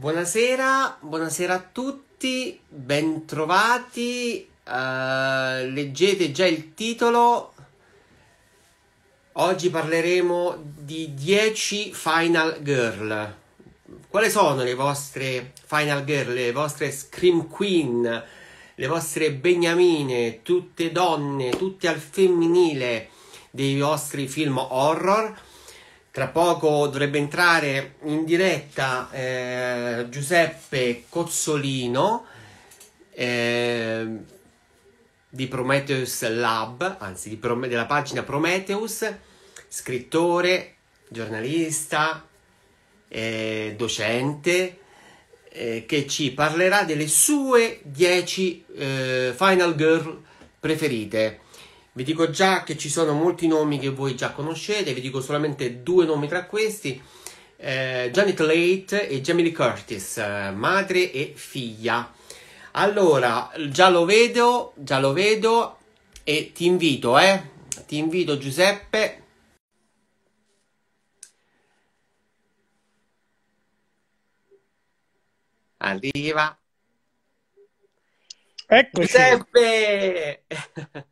Buonasera, buonasera a tutti, bentrovati. Uh, eh, leggete già il titolo. Oggi parleremo di 10 Final Girl. Quali sono le vostre Final Girl, le vostre Scream Queen, le vostre Beniamine, tutte donne, tutte al femminile dei vostri film horror? Tra poco dovrebbe entrare in diretta eh, Giuseppe Cozzolino eh, di Prometheus Lab, anzi Prome- della pagina Prometheus, scrittore, giornalista, eh, docente, eh, che ci parlerà delle sue 10 eh, Final Girl preferite. Vi dico già che ci sono molti nomi che voi già conoscete, vi dico solamente due nomi tra questi. Eh, Janet Late e Jamie Curtis, eh, madre e figlia. Allora, già lo vedo, già lo vedo e ti invito, eh? Ti invito Giuseppe. Arriva. Eccoci. Giuseppe!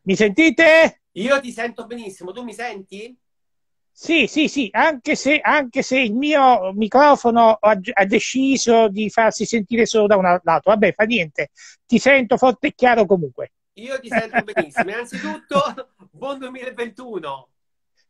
Mi sentite? Io ti sento benissimo, tu mi senti? Sì, sì, sì, anche se, anche se il mio microfono ha, ha, deciso di farsi sentire solo da un lato. Vabbè, fa niente, ti sento forte e chiaro comunque. Io ti sento benissimo. Innanzitutto, buon 2021.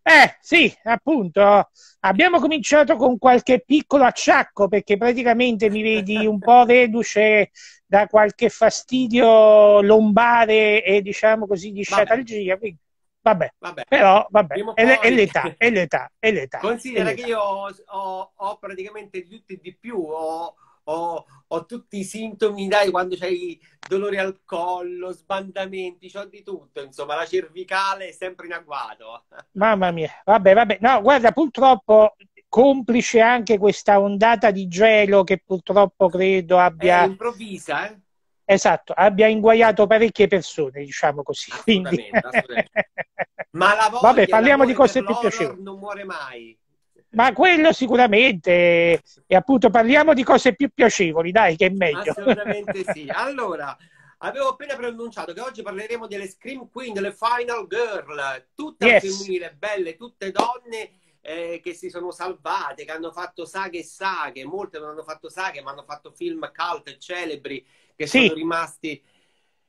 Eh, sì, appunto. Abbiamo cominciato con qualche piccolo acciacco perché praticamente mi vedi un po' reduce da qualche fastidio lombare e diciamo così di sciatalgia. Quindi, vabbè, vabbè. però vabbè, è, è, l'età, è l'età, è l'età. Considera è l'età. che io ho, ho, praticamente di tutto di più, ho, ho, ho, tutti i sintomi, dai, quando c'hai dolori al collo, sbandamenti, ho di tutto, insomma, la cervicale è sempre in agguato. Mamma mia, vabbè, vabbè, no, guarda, purtroppo complice anche questa ondata di gelo che purtroppo credo abbia... È eh, improvvisa, eh? Esatto, abbia inguaiato parecchie persone, diciamo così. Assolutamente, assolutamente. Ma la voglia, Vabbè, parliamo di cose più piacevoli. Non muore mai. Ma quello sicuramente, e appunto parliamo di cose più piacevoli, dai, che è meglio. Assolutamente sì. Allora, avevo appena preannunciato che oggi parleremo delle Scream Queen, delle Final Girl, tutte yes. femminile, belle, tutte donne eh, che si sono salvate, che hanno fatto saghe e saghe, molte non hanno fatto saghe, ma hanno fatto film cult e celebri che, sì. sono, rimasti,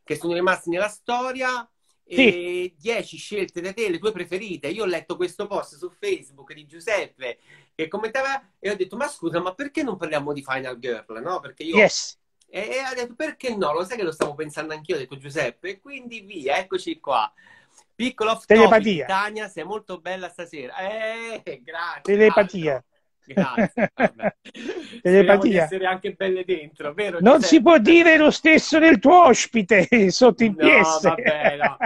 che sono rimasti nella storia. Sì. 10 scelte da te, le tue preferite. Io ho letto questo post su Facebook di Giuseppe che commentava e ho detto: Ma scusa, ma perché non parliamo di Final Girl? No, perché io. Yes. E, ha detto: Perché no? Lo sai che lo stavo pensando anch'io. Ho detto Giuseppe, E quindi via, eccoci qua. Piccolo off Telepatia. Tania, sei molto bella stasera. Eh, grazie. Telepatia. Grazie. Telepatia. essere anche belle dentro, vero? Non si può dire lo stesso del tuo ospite sotto in PS. No, vabbè, no.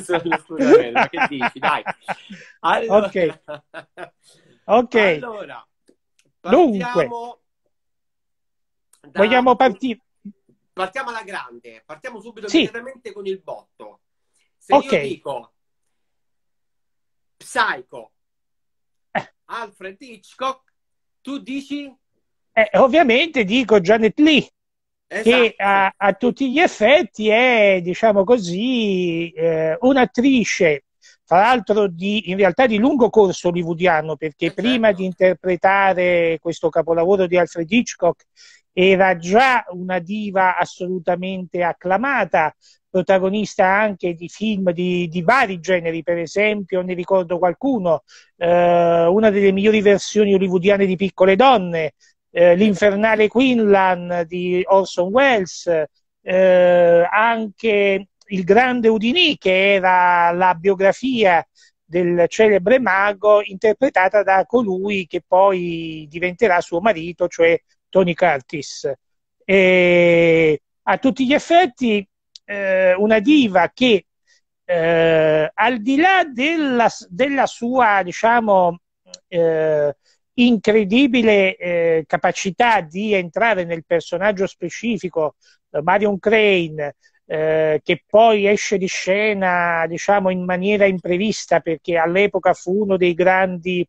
Scusami, ma che dici? Dai. Allora... Ok. Ok. Allora, Dunque, da... vogliamo partire. Partiamo alla grande, partiamo subito sì. con il botto. Se okay. io dico Psycho, eh. Alfred Hitchcock, tu dici? Eh, ovviamente dico Janet Lee. Esatto. che a, a, tutti gli effetti è, diciamo così, eh, un'attrice, tra l'altro di, in realtà di lungo corso hollywoodiano, perché esatto. prima certo. di interpretare questo capolavoro di Alfred Hitchcock era già una diva assolutamente acclamata, protagonista anche di film di, di vari generi, per esempio, ne ricordo qualcuno, eh, una delle migliori versioni hollywoodiane di Piccole Donne, eh, L'Infernale Quinlan di Orson Welles, eh, anche Il Grande Udinì, che era la biografia del celebre mago, interpretata da colui che poi diventerà suo marito, cioè Tony Curtis. E a tutti gli effetti eh, una diva che eh, al di là della, della sua, diciamo, eh, incredibile eh, capacità di entrare nel personaggio specifico, eh, Marion Crane, eh, che poi esce di scena diciamo in maniera imprevista perché all'epoca fu uno dei grandi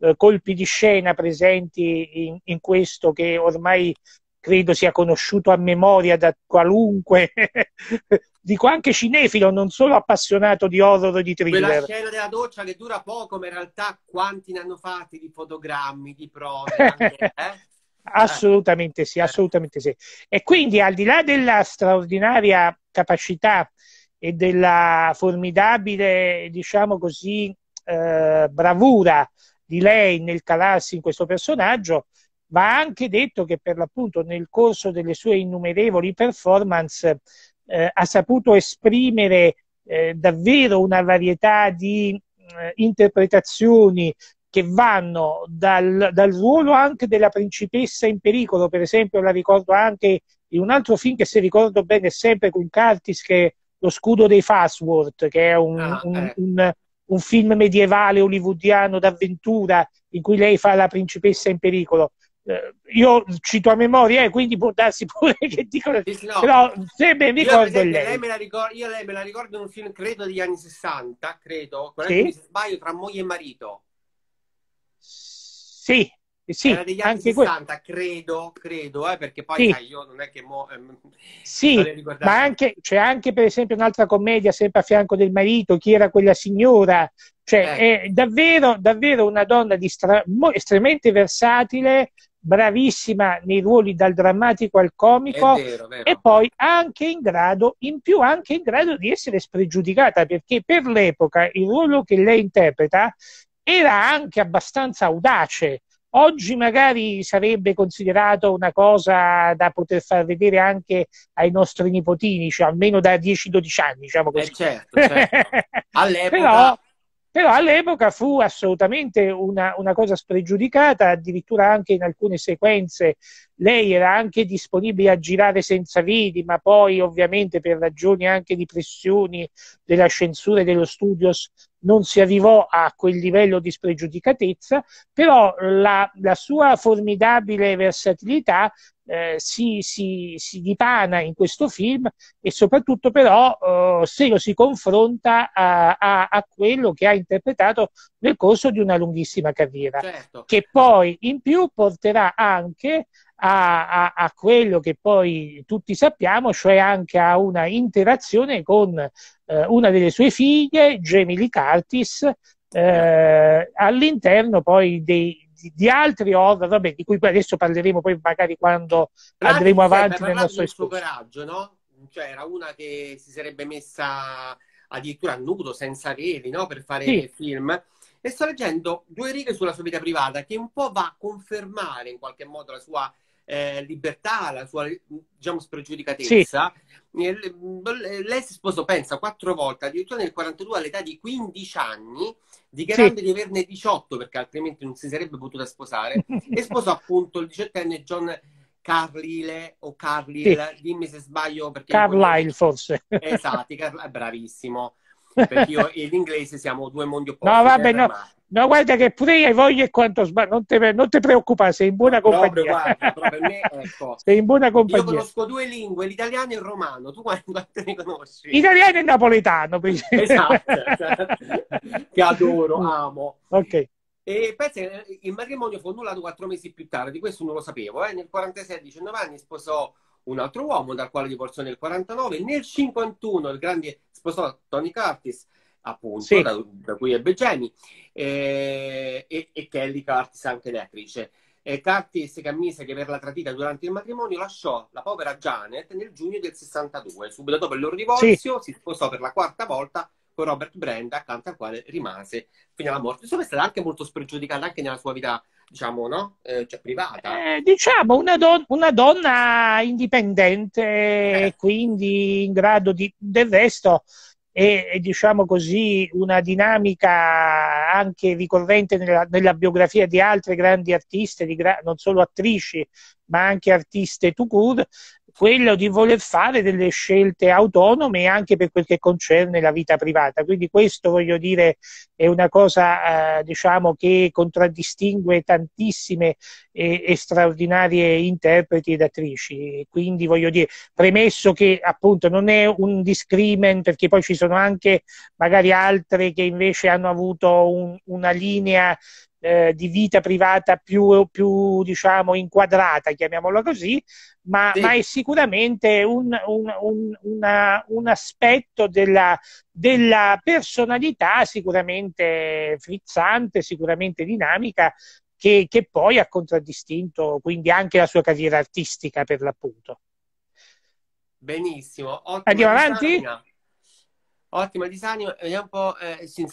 eh, colpi di scena presenti in, in, questo che ormai credo sia conosciuto a memoria da qualunque, dico anche cinefilo, non solo appassionato di horror e di thriller. Quella scena della doccia che dura poco, ma in realtà quanti ne hanno fatti di fotogrammi, di prove, anche, eh? eh? Assolutamente sì, assolutamente sì. E quindi al di là della straordinaria capacità e della formidabile, diciamo così, eh, bravura di lei nel calarsi in questo personaggio, va anche detto che per l'appunto nel corso delle sue innumerevoli performance eh, ha saputo esprimere eh, davvero una varietà di eh, interpretazioni che vanno dal, dal, ruolo anche della principessa in pericolo, per esempio la ricordo anche in un altro film che se ricordo bene è sempre con Curtis che è Lo scudo dei Fastworth, che è un, ah, un, eh. un, un film medievale hollywoodiano d'avventura in cui lei fa la principessa in pericolo eh, io cito a memoria e eh, quindi può darsi pure che dicono no. però se ben ricordo io, lei. Lei, me ricordo, io lei me la ricordo in un film credo degli anni 60 credo sì? se sbaglio tra moglie e marito sì sì, era degli anni 60, quello. credo, credo, eh, perché poi sì. sai, io non è che mo, ehm, Sì, ma anche, c'è anche per esempio un'altra commedia sempre a fianco del marito, chi era quella signora, cioè eh. è davvero, davvero una donna stra- estremamente versatile bravissima nei ruoli dal drammatico al comico vero, vero. e poi anche in grado, in più anche in grado di essere spregiudicata perché per l'epoca il ruolo che lei interpreta era anche abbastanza audace. Oggi magari sarebbe considerato una cosa da poter far vedere anche ai nostri nipotini, cioè almeno da 10-12 anni, diciamo eh, così. Eh certo, certo. All'epoca Però, però all'epoca fu assolutamente una, una, cosa spregiudicata, addirittura anche in alcune sequenze lei era anche disponibile a girare senza vidi, ma poi ovviamente per ragioni anche di pressioni della censura e dello studios non si arrivò a quel livello di spregiudicatezza, però la, la sua formidabile versatilità eh, si, si, si, dipana in questo film e soprattutto però eh, se lo si confronta a, a, a, quello che ha interpretato nel corso di una lunghissima carriera, certo. che poi in più porterà anche a, a, quello che poi tutti sappiamo, cioè anche a una interazione con eh, una delle sue figlie, Jamie Lee Curtis, eh, certo. all'interno poi dei, di, di altri horror, vabbè, di cui adesso parleremo poi magari quando L'altro andremo avanti nel nostro suo coraggio, no? Cioè era una che si sarebbe messa addirittura a nudo, senza veli, no? Per fare sì. film. E sto leggendo due righe sulla sua vita privata che un po' va a confermare in qualche modo la sua eh, libertà, la sua diciamo, spregiudicatezza. Sì. Lei si sposò, pensa, quattro volte, addirittura nel 42 all'età di 15 anni, dichiarando sì. di averne 18 perché altrimenti non si sarebbe potuta sposare e sposò appunto il diciottenne John Carlile o Carlile, sì. dimmi se sbaglio perché Carlyle forse. Esatto, Carl... Eh, bravissimo. Perché io e l'inglese siamo due mondi opposti. No, vabbè, no. No, guarda che pure io hai voglia e quanto sbaglio, non, te, non te preoccupare, sei in buona compagnia. No, guarda, proprio me, ecco. Sei in buona compagnia. Io conosco due lingue, l'italiano e il romano, tu quanti ne conosci? Italiano e napoletano. Esatto, esatto, che adoro, mm. amo. Ok. E pensa eh, il matrimonio fu annullato quattro mesi più tardi, questo non lo sapevo, eh? nel 46 a 19 anni sposò un altro uomo dal quale divorziò nel 49, nel 51 il grande sposò Tony Curtis, appunto, sì. da, da, cui ebbe Jenny, eh, e, e, Kelly Curtis, anche lei attrice. Eh, Curtis che ammise che per tradita durante il matrimonio lasciò la povera Janet nel giugno del 62. Subito dopo il loro divorzio sì. si sposò per la quarta volta con Robert Brand, accanto al quale rimase fino alla morte. Insomma, è stata anche molto spregiudicata anche nella sua vita diciamo, no? Eh, cioè, privata. Eh, diciamo, una, don- una, donna indipendente, eh. quindi in grado di... Del resto, e, e diciamo così una dinamica anche ricorrente nella, nella biografia di altre grandi artiste, gra non solo attrici ma anche artiste tout court, quello di voler fare delle scelte autonome anche per quel che concerne la vita privata. Quindi questo, voglio dire, è una cosa eh, diciamo, che contraddistingue tantissime e, eh, e straordinarie interpreti ed attrici. Quindi, voglio dire, premesso che appunto non è un discrimen, perché poi ci sono anche magari altre che invece hanno avuto un, una linea eh, di vita privata più, più diciamo, inquadrata, chiamiamola così, ma, sì. ma è sicuramente un, un, un, una, un aspetto della, della, personalità sicuramente frizzante, sicuramente dinamica, che, che poi ha contraddistinto quindi anche la sua carriera artistica per l'appunto. Benissimo. Andiamo avanti? Bisogna. Ottima disanimo, vediamo un po', eh, ci,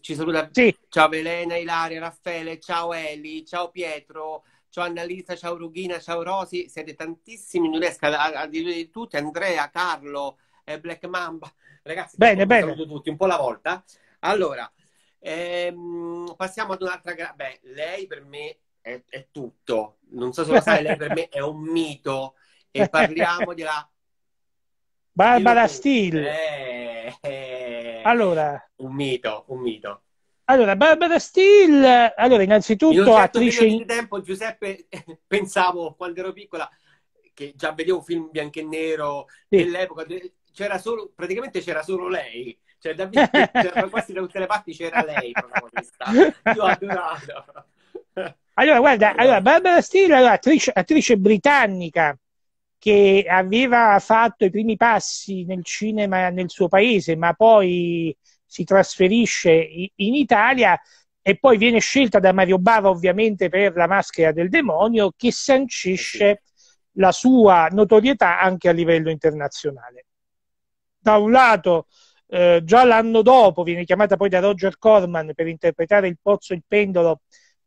ci, saluta. Sì. Ciao Velena, Ilaria, Raffaele, ciao Eli, ciao Pietro, ciao Annalisa, ciao Rughina, ciao Rosi, siete tantissimi, non riesco a, a dire di tutti, Andrea, Carlo, eh, Black Mamba, ragazzi, bene, bene. saluto tutti, un po' alla volta. Allora, ehm, passiamo ad un'altra, gra- beh, lei per me è, è tutto, non so se lo sai, lei per me è un mito e parliamo della Barbara Steele. Eh, allora, un mito, un mito. Allora, Barbara Steele, allora, innanzitutto in certo attrice... In tempo, Giuseppe, pensavo, quando ero piccola, che già vedevo film bianco e nero, sì. dell'epoca, c'era solo, praticamente c'era solo lei. Cioè, da, quasi da tutte le parti c'era lei, Io adorato. Allora, guarda, allora, Barbara Steele, allora, attrice, attrice britannica, che aveva fatto i primi passi nel cinema nel suo paese, ma poi si trasferisce in Italia e poi viene scelta da Mario Bava ovviamente per La maschera del demonio che sancisce eh la sua notorietà anche a livello internazionale. Da un lato, eh, già l'anno dopo viene chiamata poi da Roger Corman per interpretare Il pozzo e il pendolo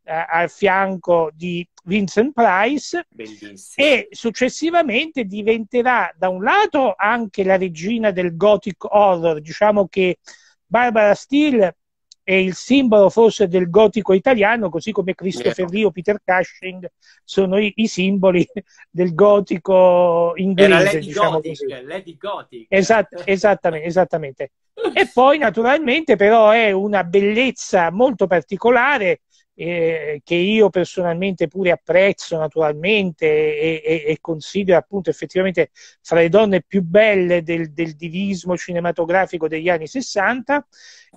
eh, al fianco di Vincent Price Bellissimo. e successivamente diventerà da un lato anche la regina del gothic horror, diciamo che Barbara Steele è il simbolo forse del gotico italiano, così come Christopher Rio, Peter Cushing sono i, i simboli del gotico inglese. Lady, diciamo Gothic, Lady Gothic. Esatt- esattamente, esattamente. e poi naturalmente però è una bellezza molto particolare eh, che io personalmente pure apprezzo naturalmente e, e, e, considero appunto effettivamente fra le donne più belle del, del divismo cinematografico degli anni 60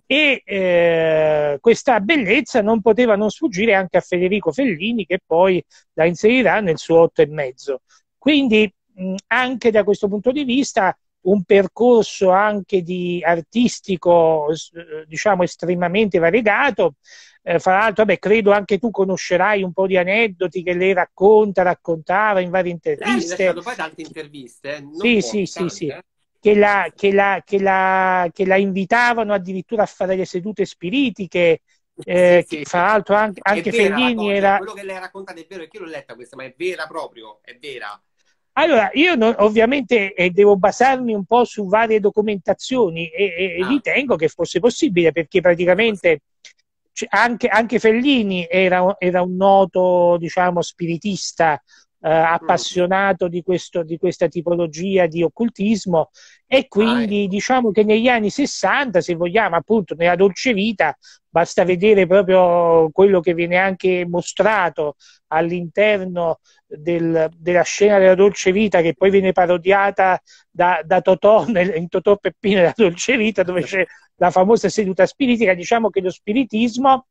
e eh, questa bellezza non poteva non sfuggire anche a Federico Fellini che poi la inserirà nel suo otto e mezzo. Quindi mh, anche da questo punto di vista un percorso anche di artistico eh, diciamo estremamente variegato. Eh, fra l'altro, beh, credo anche tu conoscerai un po' di aneddoti che lei racconta, raccontava in varie interviste. Lei ha lasciato tante interviste. Eh? Non sì, sì, tante. sì, eh? sì. Che la, che, la, che, la, che la, invitavano addirittura a fare le sedute spiritiche. Eh, sì, sì. Fra l'altro anche, anche Fellini era... Quello che lei racconta è vero, è che io l'ho letta questa, ma è vera proprio, è vera. Allora, io no, ovviamente eh, devo basarmi un po' su varie documentazioni e, e, ah. ritengo che fosse possibile perché praticamente anche, anche Fellini era, era, un noto, diciamo, spiritista eh, mm. appassionato di, questo, di, questa tipologia di occultismo e ah, quindi ah, diciamo che negli anni 60, se vogliamo, appunto, nella dolce vita, basta vedere proprio quello che viene anche mostrato all'interno del, della scena della dolce vita che poi viene parodiata da, da Totò nel, in Totò Peppino della dolce vita dove c'è la famosa seduta spiritica diciamo che lo spiritismo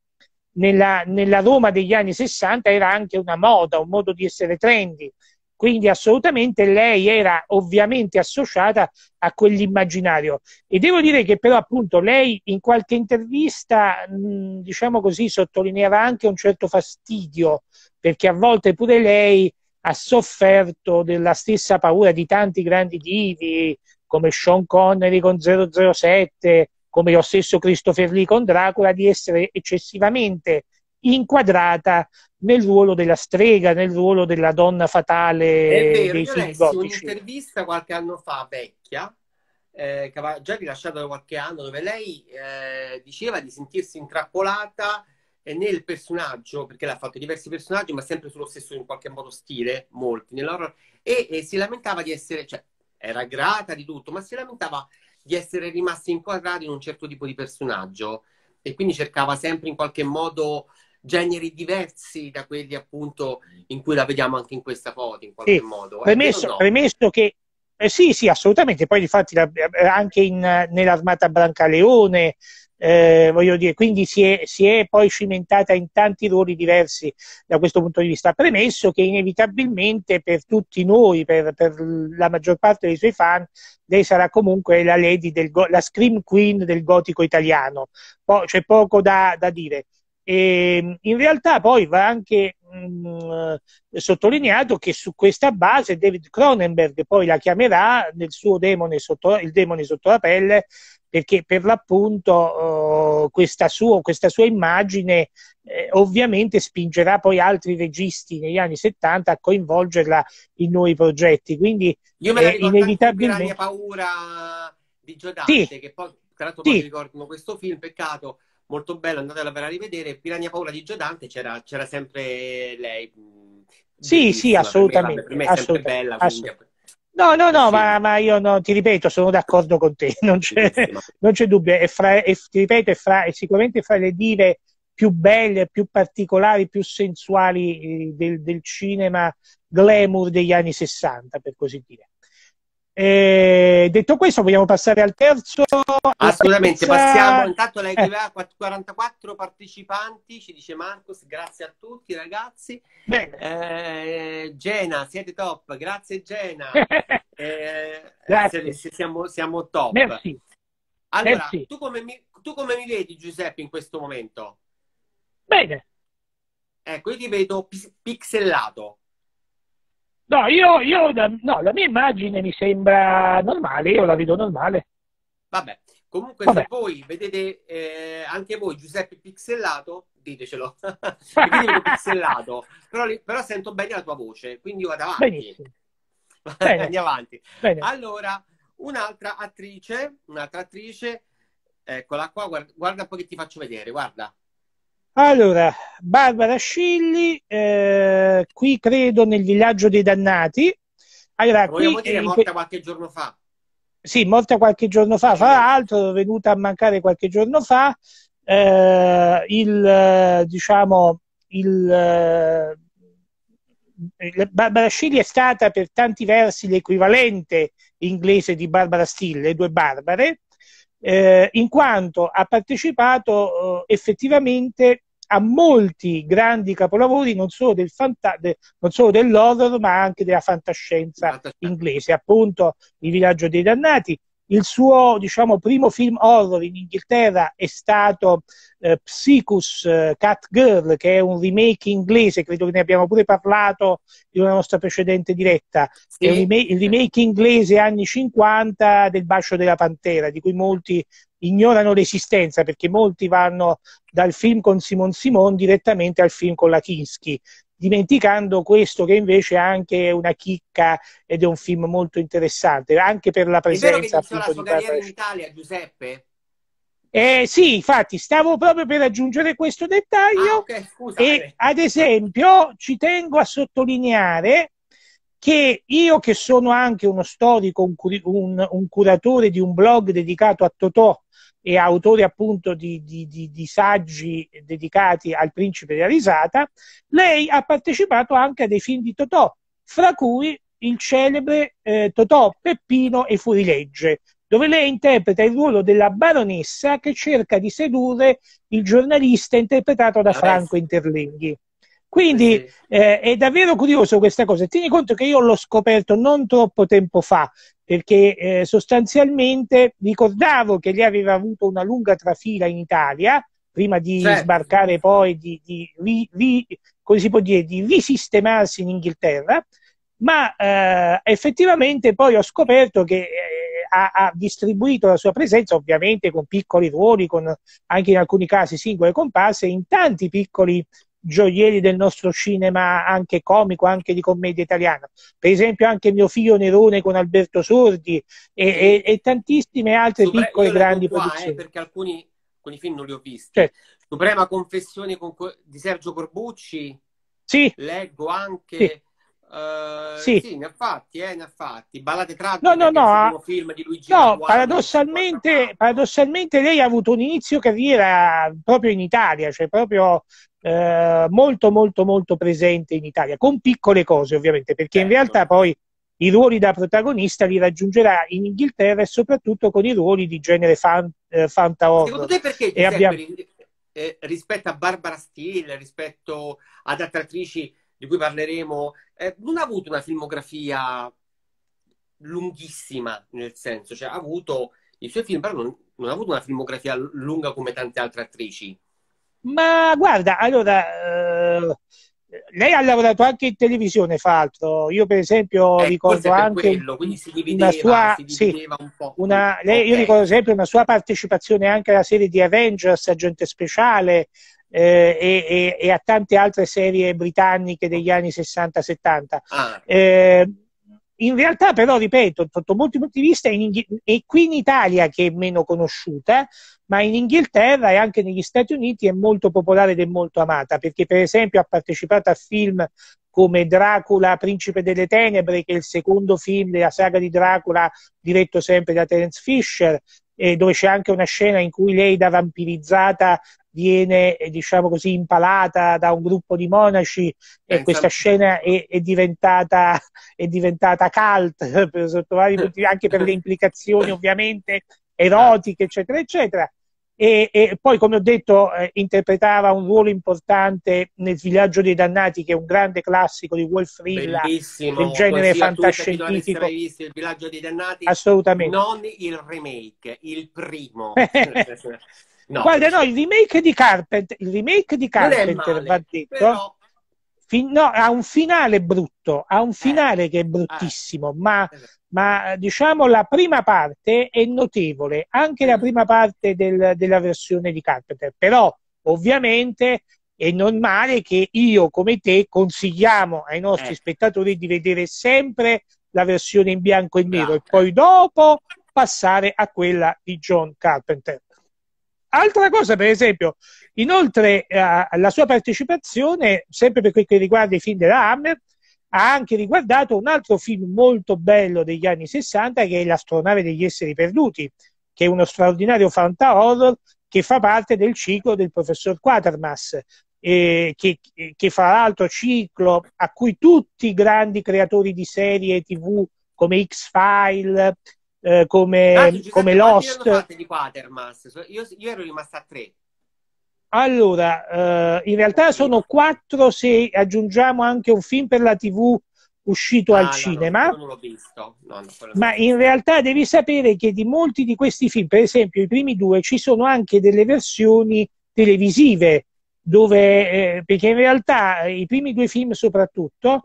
nella, nella Roma degli anni 60 era anche una moda, un modo di essere trendy quindi assolutamente lei era ovviamente associata a quell'immaginario. E devo dire che però appunto lei in qualche intervista, diciamo così, sottolineava anche un certo fastidio, perché a volte pure lei ha sofferto della stessa paura di tanti grandi divi, come Sean Connery con 007, come lo stesso Christopher Lee con Dracula, di essere eccessivamente inquadrata nel ruolo della strega, nel ruolo della donna fatale È vero, io ho gotici. un'intervista qualche anno fa, vecchia, eh, che aveva già rilasciato da qualche anno, dove lei eh, diceva di sentirsi intrappolata eh, nel personaggio, perché l'ha fatto diversi personaggi, ma sempre sullo stesso in qualche modo stile, molti, e, e si lamentava di essere, cioè, era grata di tutto, ma si lamentava di essere rimasta inquadrata in un certo tipo di personaggio e quindi cercava sempre in qualche modo generi diversi da quelli appunto in cui la vediamo anche in questa foto in qualche sì. modo. Eh, premesso, no? premesso, che eh, sì, sì, assolutamente. Poi, infatti, eh, anche in, nell'armata Brancaleone, eh, voglio dire, quindi si è, si è, poi cimentata in tanti ruoli diversi da questo punto di vista. Premesso che inevitabilmente per tutti noi, per, per la maggior parte dei suoi fan, lei sarà comunque la, del, la scream queen del gotico italiano. Po- c'è poco da, da dire. E ehm, in realtà poi va anche mh, mm, sottolineato che su questa base David Cronenberg poi la chiamerà nel suo demone sotto, il demone sotto la pelle perché per l'appunto uh, questa, sua, questa, sua, immagine eh, ovviamente spingerà poi altri registi negli anni 70 a coinvolgerla in nuovi progetti. Quindi Io me la eh, inevitabilmente... la mia paura di Giordano, sì. che poi tra l'altro sì. mi ricordano questo film, peccato molto bello, andatela a rivedere. Pirania Paola di Giodante c'era, c'era sempre lei. Mm, sì, sì, assolutamente. Per me, per me è sempre bella. Quindi... No, no, no, sì. ma, ma, io no, ti ripeto, sono d'accordo con te, non c'è, non c'è dubbio. È fra, è, ti ripeto, è, fra, è sicuramente fra le dive più belle, più particolari, più sensuali eh, del, del cinema glamour degli anni 60, per così dire. Eh, detto questo, vogliamo passare al terzo? Assolutamente, terza... passiamo. Intanto lei che ha 44 partecipanti, ci dice Marcos, grazie a tutti ragazzi. Eh, Gena, siete top, grazie Gena. eh, grazie. Siamo, siamo, top. Merci. Allora, Merci. Tu, come mi, tu come mi vedi Giuseppe in questo momento? Bene. Ecco, io ti vedo pixellato. No, io, io no, la mia immagine mi sembra normale, io la vedo normale. Vabbè, comunque Vabbè. se voi vedete eh, anche voi Giuseppe pixellato, ditecelo, pixellato, però, però, sento bene la tua voce, quindi vado avanti. Benissimo. Bene. Andiamo avanti. Bene. Allora, un'altra attrice, un'altra attrice, eccola qua, guarda, guarda un po' che ti faccio vedere, guarda. Allora, Barbara Scilli, eh, qui credo nel villaggio dei dannati. Allora, Vogliamo qui, dire, è morta qualche giorno fa. Sì, morta qualche giorno fa, fra l'altro, venuta a mancare qualche giorno fa. Eh, il, diciamo, eh, il, Barbara Scilli è stata per tanti versi l'equivalente inglese di Barbara Steele, le due Barbare, eh, in quanto ha partecipato eh, effettivamente a molti grandi capolavori non solo, del fanta- de- non solo dell'horror ma anche della fantascienza, inglese, appunto Il villaggio dei dannati. Il suo diciamo, primo film horror in Inghilterra è stato eh, Psychus eh, Cat Girl, che è un remake inglese, credo che ne abbiamo pure parlato in una nostra precedente diretta. Sì. È un remake, il remake inglese anni 50 del Bacio della Pantera, di cui molti ignorano l'esistenza perché molti vanno dal film con Simon Simon direttamente al film con la Kinski dimenticando questo che invece è anche una chicca ed è un film molto interessante anche per la presenza è vero che iniziò Italia Giuseppe? Eh, sì, infatti stavo proprio per aggiungere questo dettaglio ah, okay, e ad esempio ci tengo a sottolineare che io che sono anche uno storico, un, un, un, curatore di un blog dedicato a Totò e autore appunto di, di, di, di, saggi dedicati al principe della risata, lei ha partecipato anche a dei film di Totò, fra cui il celebre eh, Totò, Peppino e Fuorilegge, dove lei interpreta il ruolo della baronessa che cerca di sedurre il giornalista interpretato da ah, Franco eh Interlinghi. Quindi eh, eh, è davvero curioso questa cosa. Tieni conto che io l'ho scoperto non troppo tempo fa, perché eh, sostanzialmente ricordavo che lei aveva avuto una lunga trafila in Italia prima di certo. sbarcare poi, di, di, ri, ri, dire, di, risistemarsi in Inghilterra, ma eh, effettivamente poi ho scoperto che eh, ha, ha, distribuito la sua presenza, ovviamente con piccoli ruoli, con anche in alcuni casi singole comparse, in tanti piccoli gioielli del nostro cinema anche comico, anche di commedia italiana. Per esempio anche mio figlio Nerone con Alberto Sordi e, e, e tantissime altre Suprema, piccole e grandi qua, eh, produzioni. Eh, perché alcuni, alcuni, film non li ho visti. Certo. Suprema Confessione con, di Sergio Corbucci. Sì. Leggo anche... Sì. Uh, sì. sì. ne ha fatti, eh, ne ha fatti. Ballate tragiche, no, no, no, film di Luigi No, Guarda, paradossalmente, paradossalmente lei ha avuto un inizio carriera proprio in Italia, cioè proprio eh, molto, molto, molto presente in Italia, con piccole cose ovviamente, perché certo. in realtà poi i ruoli da protagonista li raggiungerà in Inghilterra e soprattutto con i ruoli di genere fan, eh, fanta horror. Secondo te perché abbiamo... eh, rispetto a Barbara Steele, rispetto ad attrici di cui parleremo, eh, non ha avuto una filmografia lunghissima, nel senso, cioè ha avuto i suoi film, però non, non ha avuto una filmografia lunga come tante altre attrici. Ma guarda, allora, eh, lei ha lavorato anche in televisione, fa altro. Io, per esempio, eh, ricordo per anche quello, divideva, una sua, sì, un una, lei, okay. io ricordo sempre una sua partecipazione anche alla serie di Avengers, Agente Speciale, eh, e, e, a tante altre serie britanniche degli anni 60-70. Ah. Eh, in realtà però, ripeto, sotto molti punti di vista Inghil- è qui in Italia che è meno conosciuta, ma in Inghilterra e anche negli Stati Uniti è molto popolare ed è molto amata, perché per esempio ha partecipato a film come Dracula, Principe delle Tenebre, che è il secondo film della saga di Dracula diretto sempre da Terence Fisher, eh, dove c'è anche una scena in cui lei da vampirizzata viene eh, diciamo così impalata da un gruppo di monaci Pensa... e questa scena è, è, diventata, è diventata cult per punti, anche per le implicazioni ovviamente erotiche eccetera eccetera e, e poi come ho detto eh, interpretava un ruolo importante nel villaggio dei dannati che è un grande classico di Wolf Rilla del genere fantascientifico visto, il villaggio dei dannati assolutamente non il remake il primo No, Guarda, no, il remake di Carpenter, il remake di Carpenter male, va detto. Però... Fin, no, ha un finale brutto, ha un eh. finale eh, che è ah. bruttissimo, eh, ma, eh, ma, diciamo la prima parte è notevole, anche la mm. prima parte del, della versione di Carpenter, però ovviamente è normale che io come te consigliamo ai nostri eh. spettatori di vedere sempre la versione in bianco e nero no, e poi dopo passare a quella di John Carpenter. Altra cosa, per esempio, inoltre eh, la sua partecipazione, sempre per quel che riguarda i film della Hammer, ha anche riguardato un altro film molto bello degli anni 60 che è L'astronave degli esseri perduti, che è uno straordinario fanta horror che fa parte del ciclo del professor Quatermass, eh, che, che, fra l'altro ciclo a cui tutti i grandi creatori di serie tv come X-File, eh, come, Anzi, come Lost. Di Quatermass? Io, io ero rimasta a tre. Allora, eh, in realtà sono quattro se aggiungiamo anche un film per la TV uscito ah, al no, cinema. No, no, ma in realtà devi sapere che di molti di questi film, per esempio i primi due, ci sono anche delle versioni televisive, dove, eh, perché in realtà i primi due film soprattutto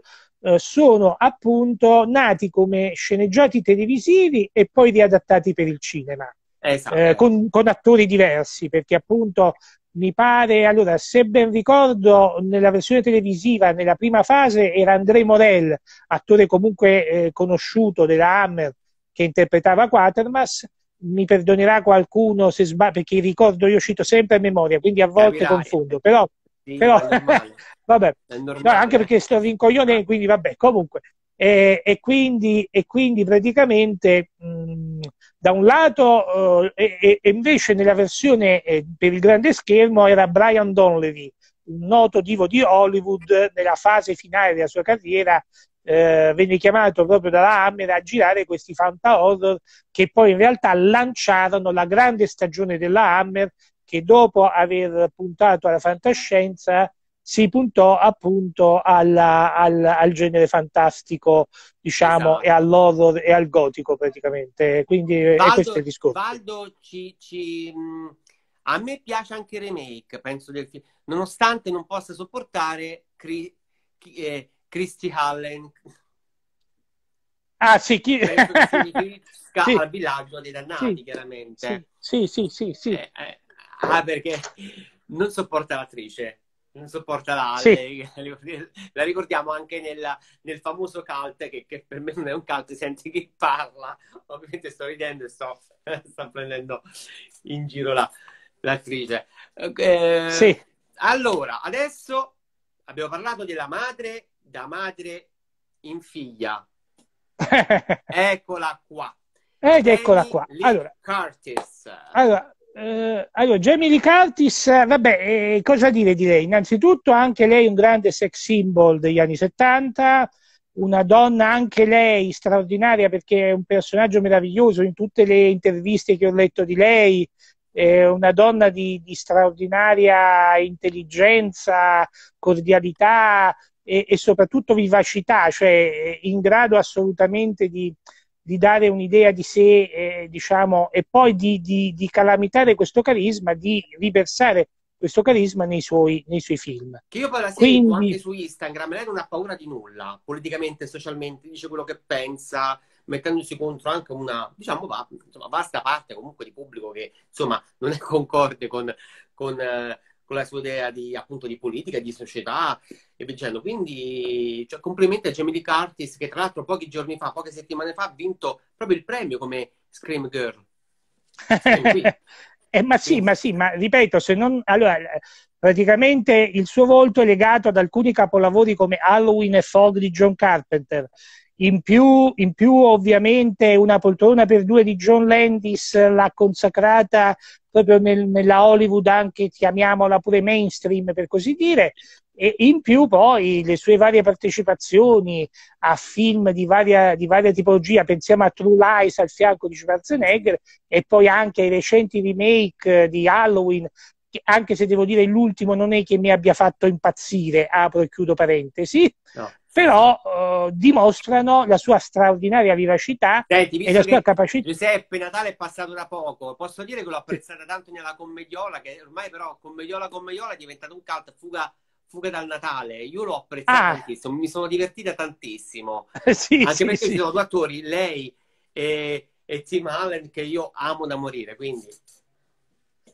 eh, sono appunto nati come sceneggiati televisivi e poi riadattati per il cinema. Esatto. Eh, con, con, attori diversi, perché appunto mi pare, allora, se ben ricordo, nella versione televisiva, nella prima fase, era André Morel, attore comunque eh, conosciuto della Hammer, che interpretava Quatermass. Mi perdonerà qualcuno se sbaglio, perché ricordo, io cito sempre a memoria, quindi a volte Capirai. confondo, però sì, Però, vabbè, no, anche perché sto rincoglione, quindi vabbè, comunque. E, e, quindi, e quindi, praticamente mh, da un lato eh, e, e, invece nella versione eh, per il grande schermo era Brian Donlevy, un noto divo di Hollywood nella fase finale della sua carriera eh, venne chiamato proprio dalla Hammer a girare questi fanta horror che poi in realtà lanciarono la grande stagione della Hammer che dopo aver puntato alla fantascienza si puntò appunto alla, al, al, genere fantastico, diciamo, esatto. e all'horror e al gotico praticamente. Quindi eh, Valdo, è questo il discorso. Valdo ci, ci... A me piace anche il remake, penso del film, nonostante non possa sopportare Cri... Eh, Christy Allen. Ah sì, chi... penso che si riferisca sì. al villaggio dei dannati, sì. chiaramente. Sì, sì, sì, sì. sì. Eh, eh. Ah, perché non sopporta l'attrice, non sopporta la sì. La ricordiamo anche nella, nel famoso cult, che, che, per me non è un cult, senti chi parla. Ovviamente sto ridendo e sto, sto prendendo in giro la, l'attrice. Eh, sì. Allora, adesso abbiamo parlato della madre, da madre in figlia. Eccola qua. Ed eccola qua. allora, Curtis. allora, eh, allora, Jamie Lee Curtis, eh, vabbè, eh, cosa dire di lei? Innanzitutto anche lei è un grande sex symbol degli anni 70, una donna anche lei straordinaria perché è un personaggio meraviglioso in tutte le interviste che ho letto di lei, è una donna di, di straordinaria intelligenza, cordialità e, e, soprattutto vivacità, cioè eh, in grado assolutamente di, di dare un'idea di sé, eh, diciamo, e poi di, di, di, calamitare questo carisma, di riversare questo carisma nei suoi, nei suoi film. Che io poi la seguo Quindi... anche su Instagram, lei non ha paura di nulla, politicamente, socialmente, dice quello che pensa, mettendosi contro anche una, diciamo, va, insomma, vasta parte comunque di pubblico che, insomma, non è concorde con... con eh, con la sua idea di, appunto, di politica, di società e via dicendo. Quindi cioè, complimenti a Jamie Lee Curtis che tra l'altro pochi giorni fa, poche settimane fa, ha vinto proprio il premio come Scream Girl. eh, ma sì, sì, ma sì, ma ripeto, se non... Allora, praticamente il suo volto è legato ad alcuni capolavori come Halloween e Fog di John Carpenter in più, in più, ovviamente una poltrona per due di John Landis l'ha consacrata proprio nel, nella Hollywood anche, chiamiamola pure mainstream per così dire, e in più poi le sue varie partecipazioni a film di varia, di varia tipologia, pensiamo a True Lies al fianco di Schwarzenegger e poi anche ai recenti remake di Halloween anche se devo dire l'ultimo non è che mi abbia fatto impazzire, apro e chiudo parentesi, no però eh, dimostrano la sua straordinaria vivacità Senti, e la sua capacità. Giuseppe Natale è passato da poco, posso dire che l'ho apprezzata tanto nella commediola, che ormai però commediola commediola è diventato un cult, fuga Fuga dal Natale, io l'ho apprezzata ah. tantissimo, mi sono divertita tantissimo. sì, Anche sì, perché sì. sono due attori, lei e, e, Tim Allen, che io amo da morire, quindi...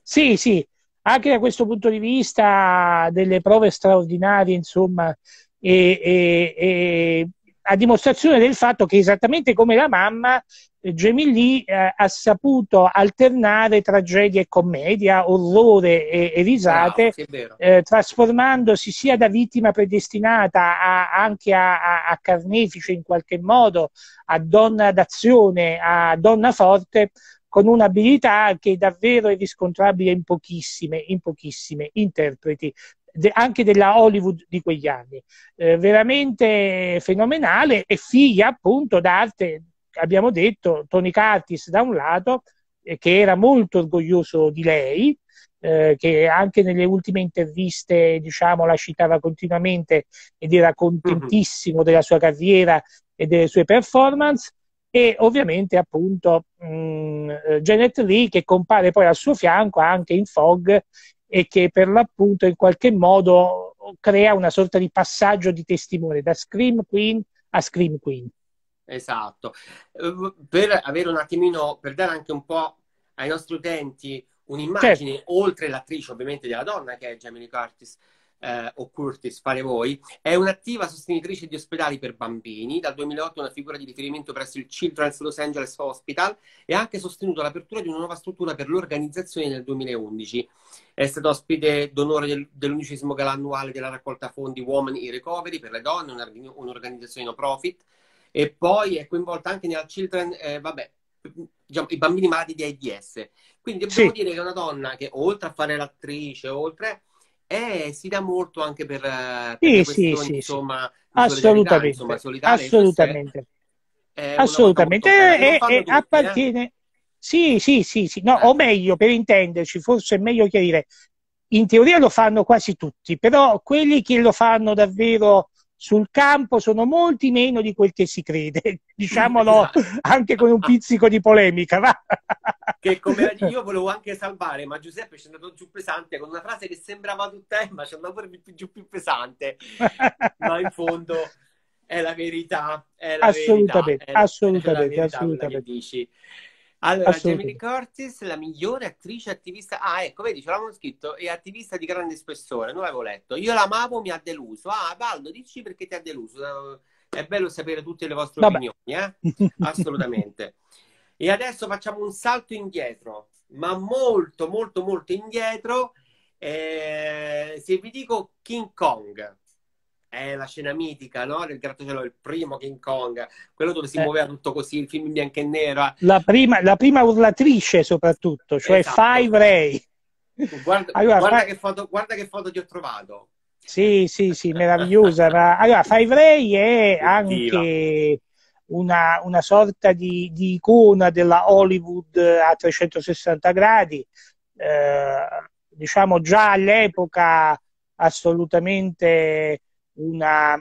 Sì, sì, anche da questo punto di vista delle prove straordinarie, insomma, e, e, e a dimostrazione del fatto che esattamente come la mamma, Gemilly eh, eh, ha saputo alternare tragedia e commedia, orrore e, e risate, wow, eh, trasformandosi sia da vittima predestinata a, anche a, a, a, carnefice in qualche modo, a donna d'azione, a donna forte, con un'abilità che davvero è riscontrabile in pochissime, in pochissime interpreti de, anche della Hollywood di quegli anni. Eh, veramente fenomenale e figlia appunto d'arte, abbiamo detto, Tony Curtis da un lato, eh, che era molto orgoglioso di lei, eh, che anche nelle ultime interviste diciamo, la citava continuamente ed era contentissimo mm-hmm. della sua carriera e delle sue performance e ovviamente appunto mh, mm, eh, Janet Lee che compare poi al suo fianco anche in Fog e che per l'appunto in qualche modo crea una sorta di passaggio di testimone da Scream Queen a Scream Queen. Esatto. Ehm, per avere un attimino, per dare anche un po' ai nostri utenti un'immagine, certo. oltre l'attrice ovviamente della donna che è Jamie Curtis, eh, o Curtis, fare voi, è un'attiva sostenitrice di ospedali per bambini, dal 2008 una figura di riferimento presso il Children's Los Angeles Hospital e ha anche sostenuto l'apertura di una nuova struttura per l'organizzazione nel 2011. È stata ospite d'onore del, dell'undicesimo gala annuale della raccolta fondi Women in Recovery per le donne, un'organizzazione no profit, e poi è coinvolta anche nel Children's, eh, vabbè, diciamo, i bambini malati di AIDS. Quindi dobbiamo sì. dire che è una donna che oltre a fare l'attrice, oltre eh, si dà molto anche per, eh, per sì, sì, sì, insomma, assolutamente, insomma, solidale, assolutamente. È, è eh, assolutamente. E, e eh, tutti, appartiene... Eh? Sì, sì, sì, sì. No, eh. o meglio, per intenderci, forse è meglio chiarire, in teoria lo fanno quasi tutti, però quelli che lo fanno davvero sul campo sono molti meno di quel che si crede, diciamolo anche con un pizzico di polemica. Va? Che come io volevo anche salvare, ma Giuseppe ci è andato giù pesante con una frase che sembrava tutta ma ci è andato pure più, giù più pesante, ma in fondo è la verità. È la assolutamente, verità, assolutamente, è la verità assolutamente. Allora, Gemini Curtis, la migliore attrice attivista. Ah, ecco, vedi, ce l'avevamo scritto. È attivista di grande spessore, non l'avevo letto. Io l'amavo, mi ha deluso. Ah, Valdo, dici perché ti ha deluso. È bello sapere tutte le vostre Vabbè. opinioni, eh? Assolutamente. e adesso facciamo un salto indietro, ma molto, molto, molto indietro. Eh, se vi dico King Kong, è la scena mitica, no? Del grattacielo, il primo King Kong, quello dove si eh. muoveva tutto così, il film in bianco e nero. La prima, la prima urlatrice soprattutto, cioè esatto. Five Ray. Guarda, allora, guarda, fa... che foto, guarda, che foto, ti ho trovato. Sì, sì, sì, meravigliosa. Ma... Allora, Five Ray è anche una, una sorta di, di, icona della Hollywood a 360 gradi. Eh, diciamo già all'epoca assolutamente una,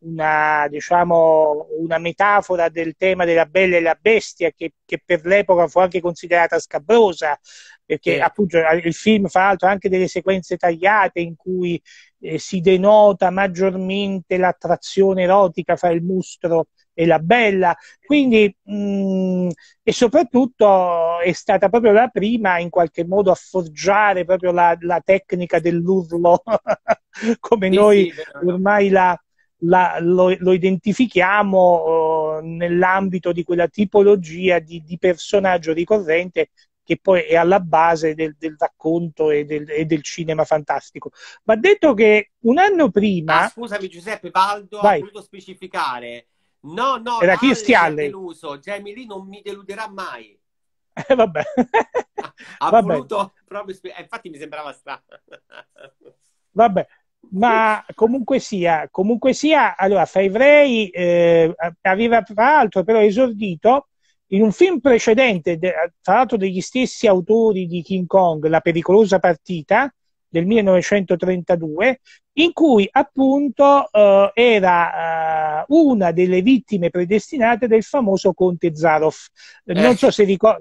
una, diciamo, una metafora del tema della bella e la bestia che, che per l'epoca fu anche considerata scabrosa perché sì. appunto il film fa altro anche delle sequenze tagliate in cui eh, si denota maggiormente l'attrazione erotica fra il mostro e la bella. Quindi, mh, mm, e soprattutto è stata proprio la prima in qualche modo a forgiare proprio la, la tecnica dell'urlo, come sì, noi sì, ormai la, la, lo, lo, identifichiamo eh, nell'ambito di quella tipologia di, di, personaggio ricorrente che poi è alla base del, del racconto e del, e del, cinema fantastico. Ma detto che un anno prima... Ah, scusami Giuseppe, Baldo Vai. ha voluto specificare No, no, era Cristiale. deluso. Jamie Lee non mi deluderà mai. Eh, vabbè. ha vabbè. voluto proprio... Eh, infatti mi sembrava strano. vabbè. Ma comunque sia, comunque sia, allora Favrei eh, aveva tra l'altro però esordito in un film precedente, tra l'altro degli stessi autori di King Kong, La pericolosa partita, del 1932, in cui appunto eh, era eh, una delle vittime predestinate del famoso conte Zarov. Eh. Non so se ricor-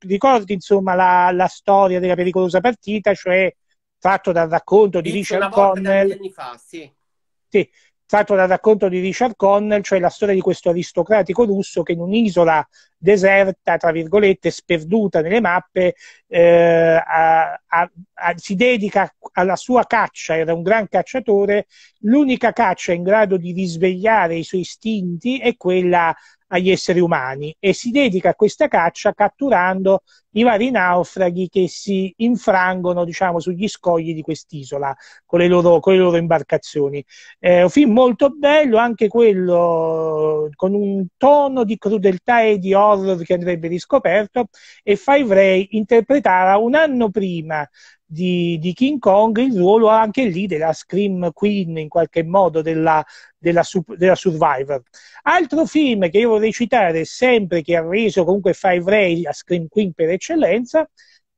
ricordi insomma la, la, storia della pericolosa partita, cioè fatto dal racconto di Richard Connell. Fa, sì. Sì, tratto dal racconto di Richard Connell, cioè la storia di questo aristocratico russo che in un'isola deserta, tra virgolette, sperduta nelle mappe, eh, a, a, a, si dedica alla sua caccia, era un gran cacciatore, l'unica caccia in grado di risvegliare i suoi istinti è quella agli esseri umani e si dedica a questa caccia catturando i vari naufraghi che si infrangono diciamo, sugli scogli di quest'isola con le loro, con le loro imbarcazioni. È un film molto bello, anche quello con un tono di crudeltà e di horror che andrebbe riscoperto e Five Ray interpretava un anno prima di, di, King Kong, il ruolo anche lì della Scream Queen, in qualche modo, della, della, della Survivor. Altro film che io vorrei citare, sempre che ha reso comunque Five Ray la Scream Queen per eccellenza,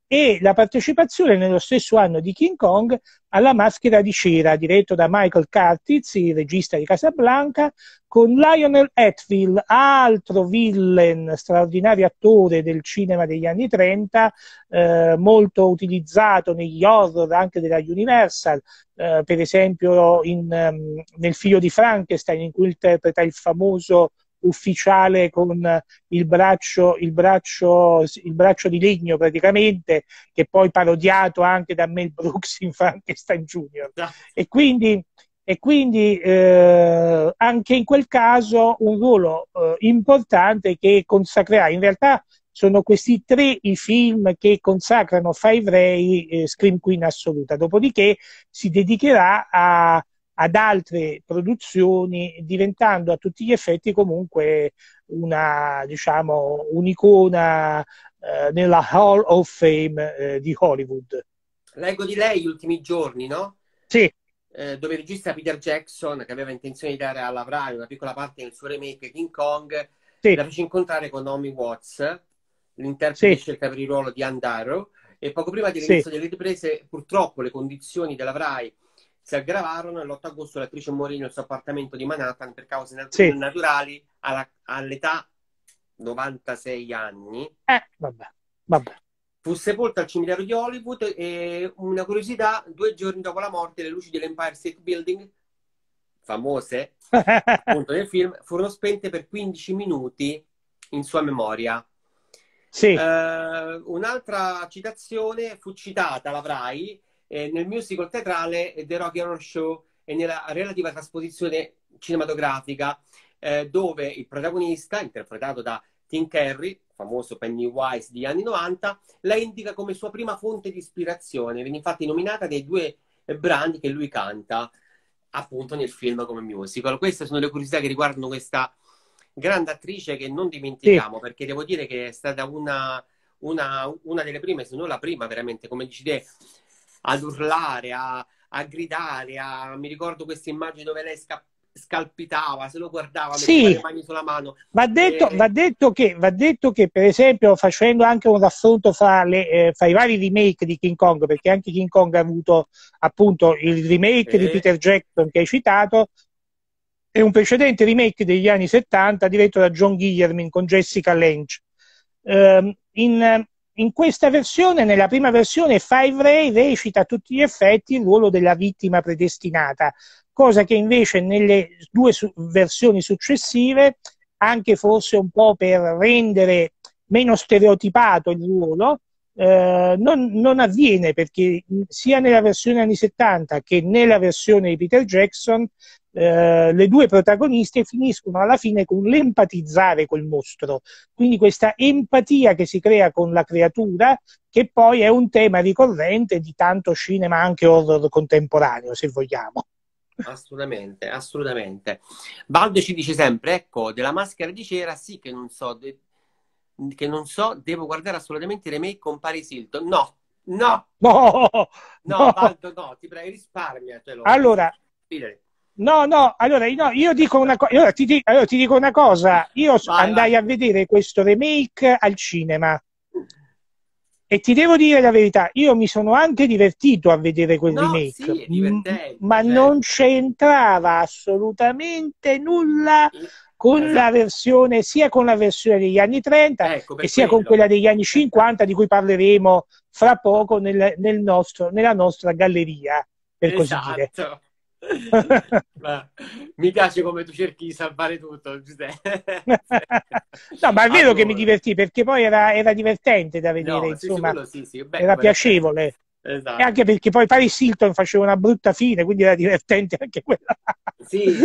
e la partecipazione nello stesso anno di King Kong alla Maschera di Cera, diretto da Michael Curtiz, il regista di Casablanca, con Lionel Atfill, altro villain, straordinario attore del cinema degli anni 30, eh, molto utilizzato negli horror anche della Universal, eh, per esempio in, um, nel Figlio di Frankenstein, in cui interpreta il famoso ufficiale con il braccio, il braccio, il braccio di legno praticamente, che poi parodiato anche da Mel Brooks in Frankenstein Jr. E quindi, e quindi eh, anche in quel caso un ruolo eh, importante che consacrerà. In realtà sono questi tre i film che consacrano Five Ray eh, Scream Queen assoluta. Dopodiché si dedicherà a ad altre produzioni, diventando a tutti gli effetti comunque una, diciamo, un'icona eh, nella Hall of Fame eh, di Hollywood. Leggo di lei gli ultimi giorni, no? Sì. Eh, dove regista Peter Jackson, che aveva intenzione di dare alla Vrai una piccola parte nel suo remake King Kong, sì. la fece incontrare con Naomi Watts, l'interprete sì. scelta per il ruolo di Andaro, e poco prima dell'inizio sì. delle riprese, purtroppo le condizioni della Vrai si aggravarono e l'8 agosto l'attrice morì nel suo appartamento di Manhattan per cause nat- sì. naturali alla, all'età 96 anni. Eh, vabbè, vabbè. Fu sepolta al cimitero di Hollywood e una curiosità, due giorni dopo la morte le luci dell'Empire State Building, famose appunto nel film, furono spente per 15 minuti in sua memoria. Sì. Uh, un'altra citazione fu citata, l'avrai, eh, nel musical teatrale eh, The Rocky Horror Show e nella relativa trasposizione cinematografica, eh, dove il protagonista, interpretato da Tim Curry, famoso Pennywise degli anni 90, la indica come sua prima fonte di ispirazione. Viene infatti nominata dei due eh, brani che lui canta appunto nel film come musical. Queste sono le curiosità che riguardano questa grande attrice che non dimentichiamo, sì. perché devo dire che è stata una, una, una delle prime, se non la prima veramente, come dici te, ad urlare, a, a gridare, a... mi ricordo questa immagine dove lei scappava scalpitava, se lo guardava, sì. le mani sulla mano. Va detto, eh... va, detto che, va detto, che, per esempio, facendo anche un raffronto fra, le, eh, fra, i vari remake di King Kong, perché anche King Kong ha avuto appunto il remake eh... di Peter Jackson che hai citato, e un precedente remake degli anni 70 diretto da John Guillermin con Jessica Lange. Ehm, in, in questa versione, nella prima versione, Five Ray recita a tutti gli effetti il ruolo della vittima predestinata, cosa che invece nelle due su- versioni successive, anche forse un po' per rendere meno stereotipato il ruolo, eh, non, non, avviene perché sia nella versione anni 70 che nella versione di Peter Jackson eh, le due protagoniste finiscono alla fine con l'empatizzare col mostro, quindi questa empatia che si crea con la creatura, che poi è un tema ricorrente di tanto cinema anche horror contemporaneo, se vogliamo. Assolutamente, assolutamente. Baldo ci dice sempre, ecco, della maschera di cera sì che non so, de- che non so, devo guardare assolutamente i remake con Paris Hilton. No, no, no, no, no. no, ti prego, risparmiatelo. Allora, no, no, allora no, io dico una cosa, allora, allora, ti, dico una cosa, io vai, andai vai. a vedere questo remake al cinema. E ti devo dire la verità, io mi sono anche divertito a vedere quel no, remake, sì, ma cioè. non c'entrava assolutamente nulla con esatto. la versione, sia con la versione degli anni 30 ecco, e sia con quella degli anni 50 di cui parleremo fra poco nel, nel nostro, nella nostra galleria, per esatto. così dire. ma, mi piace come tu cerchi di salvare tutto, Giuseppe. no, ma è vero allora. che mi divertì perché poi era, era divertente da vedere, no, insomma, sì, sì, Beh, era certo. piacevole. Esatto. E anche perché poi Paris Hilton faceva una brutta fine, quindi era divertente anche quella. Sì,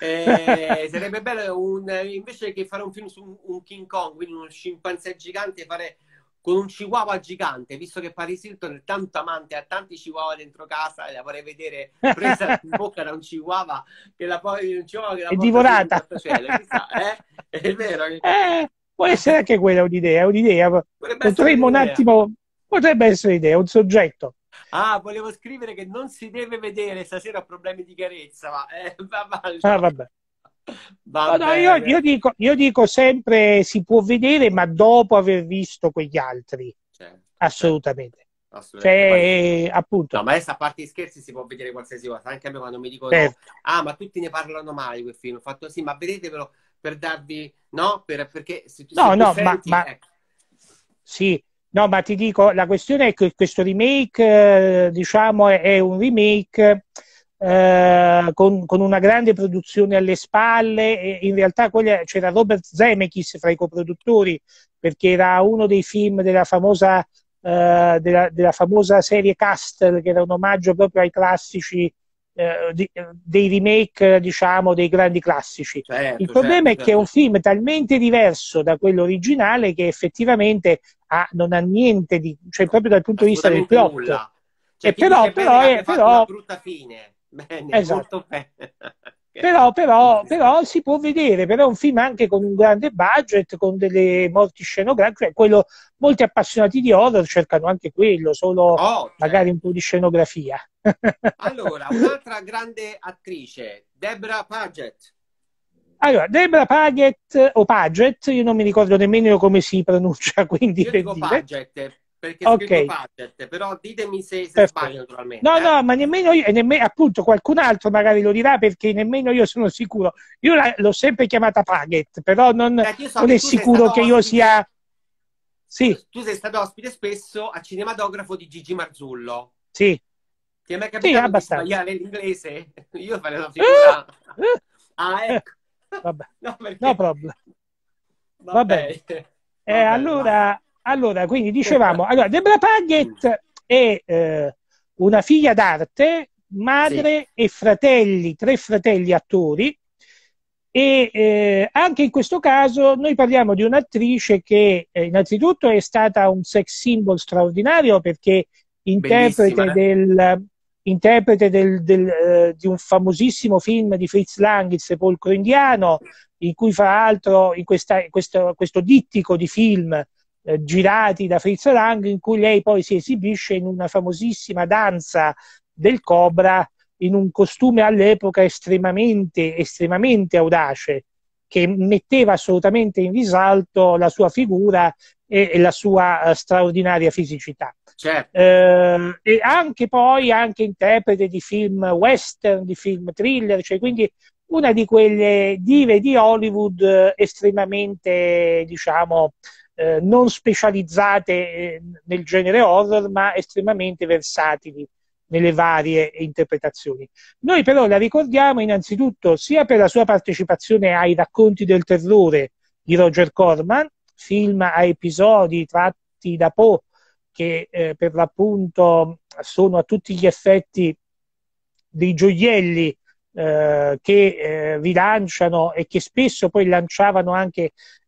eh, sarebbe bello un, invece che fare un film su un King Kong, quindi uno scimpanzé gigante, fare con un chihuahua gigante, visto che Paris Hilton è tanto amante, ha tanti chihuahua dentro casa e la vorrei vedere presa in bocca da un chihuahua che la poi un chihuahua che la è divorata. Cielo, sa, eh? È vero. Eh, può essere anche quella un'idea, un'idea. Potremmo un attimo Potrebbe essere idea, un soggetto. Ah, volevo scrivere che non si deve vedere, stasera ho problemi di chiarezza, ma, eh, ma, no. ah, vabbè. vabbè. No, no, io, io, dico, io, dico, sempre si può vedere, ma dopo aver visto quegli altri. Certo, Assolutamente. Certo. Assolutamente. Cioè, poi... appunto. No, ma adesso a parte gli scherzi si può vedere qualsiasi cosa, anche a me quando mi dicono certo. ah, ma tutti ne parlano male quel film, ho fatto sì, ma vedetevelo per darvi no, per, perché se tu, no, se no, senti, ma, ma... Ecco. Sì, No, ma ti dico, la questione è che questo remake, eh, diciamo, è, un remake eh, con, con, una grande produzione alle spalle. E in realtà quella, c'era Robert Zemeckis fra i coproduttori, perché era uno dei film della famosa, eh, della, della famosa serie Castle, che era un omaggio proprio ai classici eh, di, eh, dei remake, eh, diciamo, dei grandi classici. Certo, Il certo, problema certo, è certo. che è un film talmente diverso da quello originale che effettivamente ha, non ha niente di... cioè proprio dal punto di vista del plot. Nulla. Cioè, e però, però, è, però... Una brutta fine. Bene, esatto. però, però, però, si può vedere, però è un film anche con un grande budget, con delle morti scenografiche, cioè, quello, molti appassionati di horror cercano anche quello, solo oh, certo. magari un po' di scenografia allora, un'altra grande attrice, Deborah Paget. Allora, Deborah Paget o Paget, io non mi ricordo nemmeno come si pronuncia, quindi io per dico dire. Paget, perché okay. Paget, però ditemi se, se Perfetto. sbaglio naturalmente. No, eh. no, ma nemmeno io, e nemmeno, appunto qualcun altro magari lo dirà perché nemmeno io sono sicuro. Io la, l'ho sempre chiamata Paget, però non, so non è sicuro che io ospite, sia... Sì. Tu sei stato ospite spesso al Cinematografo di Gigi Marzullo. Sì. Ti è mai capitato sì, abbastanza. di sbagliare l'inglese? Io farei la figura. ah, ecco. Vabbè. No, perché... no problem. Eh, Vabbè. Vabbè. Eh, allora, allora, quindi dicevamo, allora, Deborah Paget è eh, una figlia d'arte, madre sì. e fratelli, tre fratelli attori, e eh, anche in questo caso noi parliamo di un'attrice che eh, innanzitutto è stata un sex symbol straordinario perché interprete Bellissima, eh. del, interprete del, del, eh, di un famosissimo film di Fritz Lang, Il sepolcro indiano, in cui fra l'altro in, questa, questo, questo, dittico di film eh, girati da Fritz Lang, in cui lei poi si esibisce in una famosissima danza del cobra in un costume all'epoca estremamente, estremamente audace che metteva assolutamente in risalto la sua figura e, e la sua eh, straordinaria fisicità. Certo. Eh, e anche poi anche interprete di film western, di film thriller, cioè quindi una di quelle dive di Hollywood eh, estremamente, diciamo, eh, non specializzate eh, nel genere horror, ma estremamente versatili nelle varie interpretazioni. Noi però la ricordiamo innanzitutto sia per la sua partecipazione ai racconti del terrore di Roger Corman, film a episodi tratti da Poe che eh, per l'appunto sono a tutti gli effetti dei gioielli eh, che rilanciano eh, e che spesso poi lanciavano anche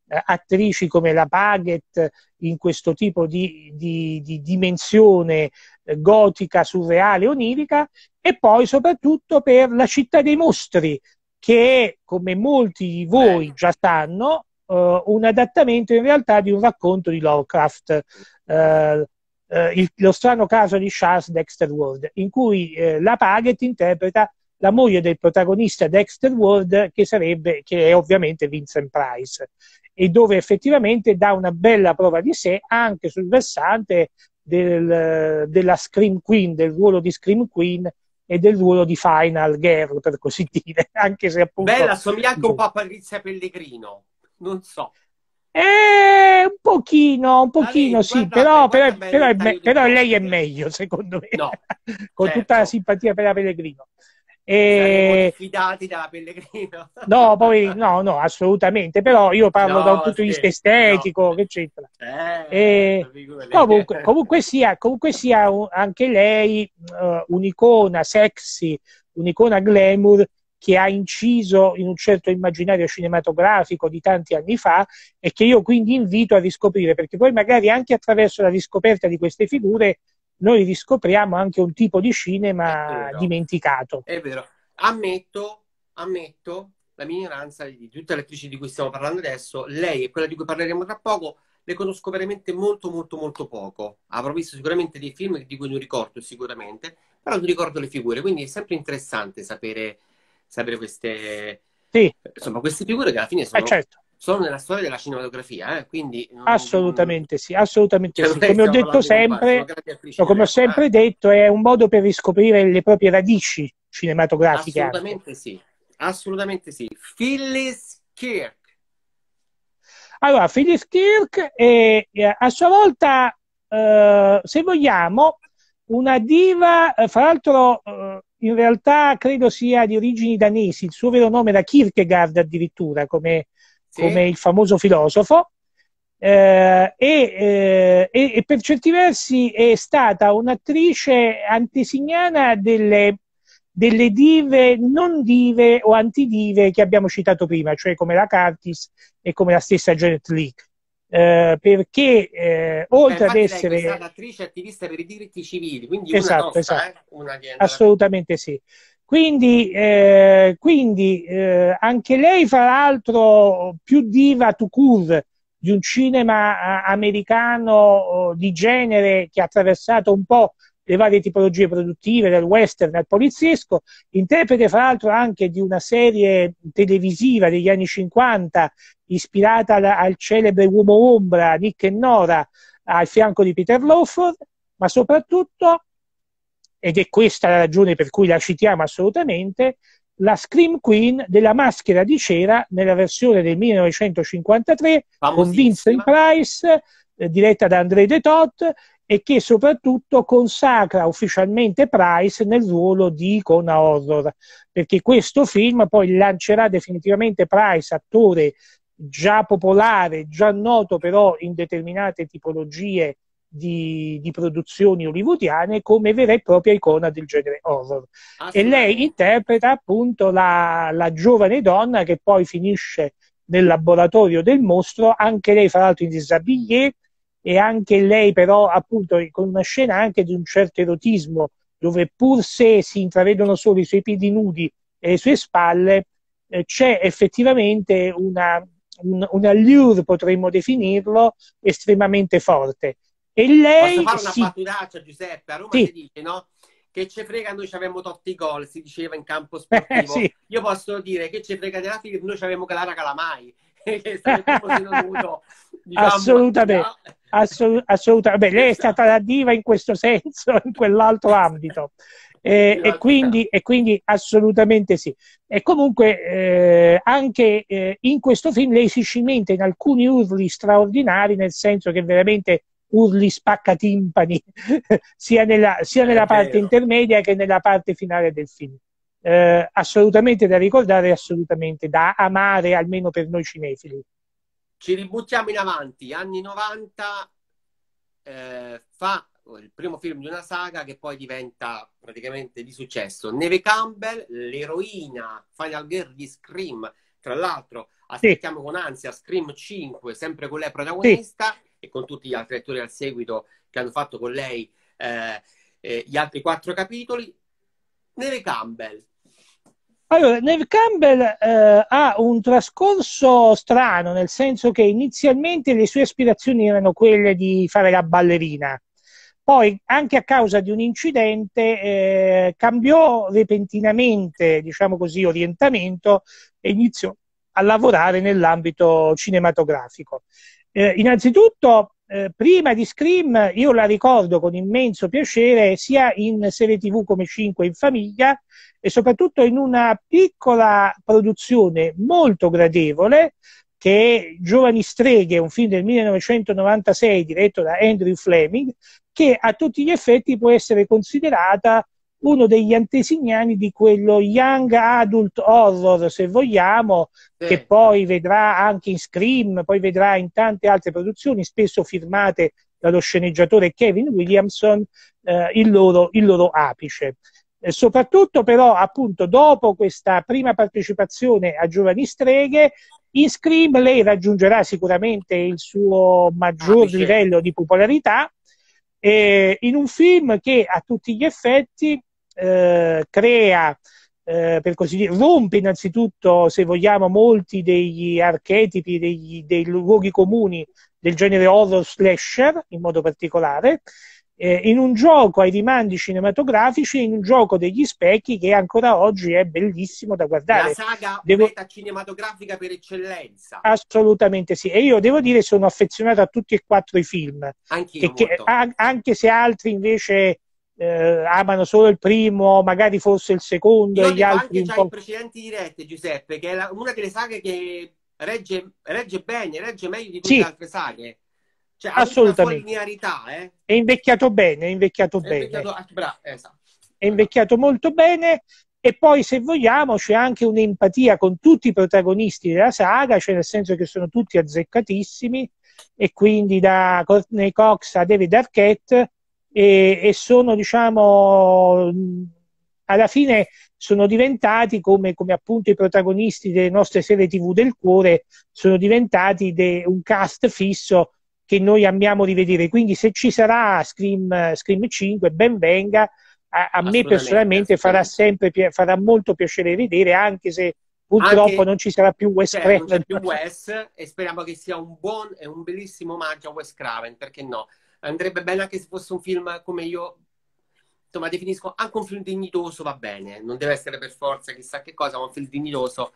eh, attrici come la Paget in questo tipo di, di, di dimensione eh, gotica, surreale, onirica e poi soprattutto per la città dei mostri che è, come molti di voi già sanno, uh, un adattamento in realtà di un racconto di Lovecraft. Uh, eh, il, lo strano caso di Charles Dexter Ward, in cui eh, la Paget interpreta la moglie del protagonista Dexter Ward, che, sarebbe, che è ovviamente Vincent Price, e dove effettivamente dà una bella prova di sé anche sul versante del, della Scream Queen, del ruolo di Scream Queen e del ruolo di Final Girl, per così dire, anche se appunto... Bella, somiglia anche un po' a Patrizia Pellegrino, non so. Eh, pochino, un pochino lei, sì, però, però, però, è me, però, lei è meglio secondo me, no, con certo. tutta la certo. simpatia per la Pellegrino. E... Cioè, Fidati dalla Pellegrino. No, poi, no, no, assolutamente, però io parlo no, da un punto di vista estetico, no. Eh, eccetera. Eh, e... comunque, comunque, sia, comunque sia anche lei uh, un'icona sexy, un'icona glamour che ha inciso in un certo immaginario cinematografico di tanti anni fa e che io quindi invito a riscoprire, perché poi magari anche attraverso la riscoperta di queste figure noi riscopriamo anche un tipo di cinema è dimenticato. È vero. Ammetto, ammetto la mia ignoranza di tutte le attrici di cui stiamo parlando adesso, lei e quella di cui parleremo tra poco, le conosco veramente molto molto molto poco. Avrò visto sicuramente dei film di cui non ricordo sicuramente, però non ricordo le figure, quindi è sempre interessante sapere sapere queste, sì. insomma, queste figure che alla fine eh, sono, eh certo. sono nella storia della cinematografia. Eh? Quindi, non, assolutamente non... sì, assolutamente cioè, sì. Come ho detto sempre, no, come ho eh, ecco, sempre eh. detto, è un modo per riscoprire le proprie radici cinematografiche. Ecco. Assolutamente sì, assolutamente sì. Phyllis Kirk. Allora, Phyllis Kirk è a sua volta, eh, se vogliamo, una diva, fra l'altro eh, in realtà credo sia di origini danesi, il suo vero nome era Kierkegaard addirittura, come, sì. come il famoso filosofo, eh, e, eh, e, per certi versi è stata un'attrice antesignana delle, delle dive, non dive o antidive che abbiamo citato prima, cioè come la Curtis e come la stessa Janet Leake. Eh, perché eh, oltre Beh, ad essere lei attrice attivista per i diritti civili, quindi esatto, una nostra, esatto. Eh? assolutamente sì. Quindi, eh, quindi eh, anche lei, fra l'altro, più diva to cool di un cinema americano di genere che ha attraversato un po' le varie tipologie produttive, dal western al poliziesco, interprete fra l'altro anche di una serie televisiva degli anni 50 ispirata al, al celebre uomo ombra Nick e Nora al fianco di Peter Lawford, ma soprattutto, ed è questa la ragione per cui la citiamo assolutamente, la Scream Queen della maschera di cera nella versione del 1953 con Vincent Price, eh, diretta da André De Tot, e che soprattutto consacra ufficialmente Price nel ruolo di icona horror, perché questo film poi lancerà definitivamente Price, attore già popolare, già noto però in determinate tipologie di, di produzioni hollywoodiane, come vera e propria icona del genere horror. Ah, e lei interpreta appunto la, la giovane donna che poi finisce nel laboratorio del mostro, anche lei fra l'altro in disabilità, e anche lei però appunto con una scena anche di un certo erotismo dove pur se si intravedono solo i suoi piedi nudi e le sue spalle eh, c'è effettivamente una, un, un allure potremmo definirlo estremamente forte e lei posso fare una sì. paturaccia Giuseppe a Roma sì. si dice no? che ci frega noi ci avevamo tolti i gol si diceva in campo eh, sportivo sì. io posso dire che ci frega della fine noi ci avevamo calata Calamai che sarebbe dovuto diciamo, assolutamente no? Assolut- assolutamente. Beh, lei è stata la diva in questo senso, in quell'altro ambito. Eh, e, quindi, e, quindi, assolutamente sì. E comunque eh, anche eh, in questo film lei si cimenta in alcuni urli straordinari, nel senso che veramente urli spaccatimpani, sia nella, sia nella parte vero. intermedia che nella parte finale del film. Eh, assolutamente da ricordare, assolutamente da amare, almeno per noi cinefili ci ributtiamo in avanti, anni 90, eh, fa il primo film di una saga che poi diventa praticamente di successo. Neve Campbell, l'eroina, Final Girl di Scream, tra l'altro aspettiamo sì. con ansia Scream 5, sempre con lei protagonista sì. e con tutti gli altri attori al seguito che hanno fatto con lei eh, eh, gli altri quattro capitoli. Neve Campbell, allora, Neve Campbell eh, ha un trascorso strano, nel senso che inizialmente le sue aspirazioni erano quelle di fare la ballerina. Poi, anche a causa di un incidente, eh, cambiò repentinamente, diciamo così, orientamento e iniziò a lavorare nell'ambito cinematografico. Eh, innanzitutto, eh, prima di Scream io la ricordo con immenso piacere sia in serie tv come 5 in famiglia e soprattutto in una piccola produzione molto gradevole che è Giovani Streghe, un film del 1996 diretto da Andrew Fleming, che a tutti gli effetti può essere considerata uno degli antesignani di quello young adult horror, se vogliamo, sì. che poi vedrà anche in Scream, poi vedrà in tante altre produzioni, spesso firmate dallo sceneggiatore Kevin Williamson, eh, il, loro, il loro apice. E eh, soprattutto però appunto dopo questa prima partecipazione a Giovani Streghe in Scream lei raggiungerà sicuramente il suo maggior ah, livello di popolarità eh, in un film che a tutti gli effetti eh, crea, eh, per così dire, rompe innanzitutto, se vogliamo, molti degli archetipi, degli, dei luoghi comuni del genere horror slasher in modo particolare eh, in un gioco ai rimandi cinematografici, in un gioco degli specchi che ancora oggi è bellissimo da guardare. La saga devo... meta cinematografica per eccellenza. Assolutamente sì. E io devo dire che sono affezionato a tutti e quattro i film. Anch'io che, a, anche se altri invece eh, amano solo il primo, magari forse il secondo io e gli altri. Anche un po'... i precedenti dirette, Giuseppe, che è la, una delle saghe che regge, regge bene, regge meglio di tutte sì. le altre saghe. Cioè, Assolutamente. linearità, eh? È invecchiato bene, è invecchiato è bene. Invecchiato, ah, bravo, eh, esatto. È invecchiato molto bene e poi, se vogliamo, c'è anche un'empatia con tutti i protagonisti della saga, cioè nel senso che sono tutti azzeccatissimi, e quindi da Courtney Cox a David Arquette, e, e sono, diciamo, alla fine sono diventati, come, come, appunto i protagonisti delle nostre serie TV del cuore, sono diventati de, un cast fisso che noi amiamo rivedere. Quindi se ci sarà Scream, Scream 5, ben venga, a, a me personalmente farà, sempre, farà molto piacere vedere, anche se purtroppo anche, non ci sarà più Wes cioè, Craven. più Wes e speriamo che sia un buon e un bellissimo omaggio a Wes Craven, perché no? Andrebbe bene anche se fosse un film come io insomma definisco anche un film dignitoso va bene, non deve essere per forza chissà che cosa, ma un film dignitoso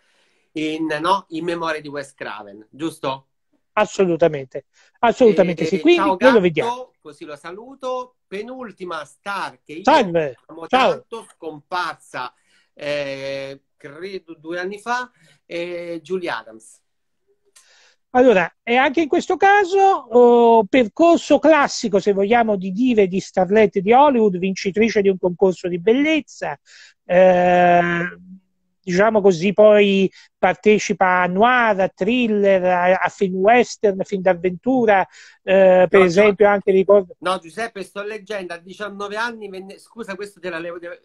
in, no? in memoria di Wes Craven, giusto? Assolutamente, assolutamente e, sì. Quindi ciao, Gatto, lo vediamo. Così lo saluto. Penultima star che io Salve. amo ciao. tanto, scomparsa eh, credo due anni fa, eh, Julie Adams. Allora, e anche in questo caso, oh, percorso classico, se vogliamo, di dive, di starlette di Hollywood, vincitrice di un concorso di bellezza, eh, diciamo così, poi partecipa a noir, a thriller, a, a film western, film d'avventura, eh, per no, esempio anche ricordo... No Giuseppe, sto leggendo, a 19 anni venne... Scusa, questo te la levo... Eh.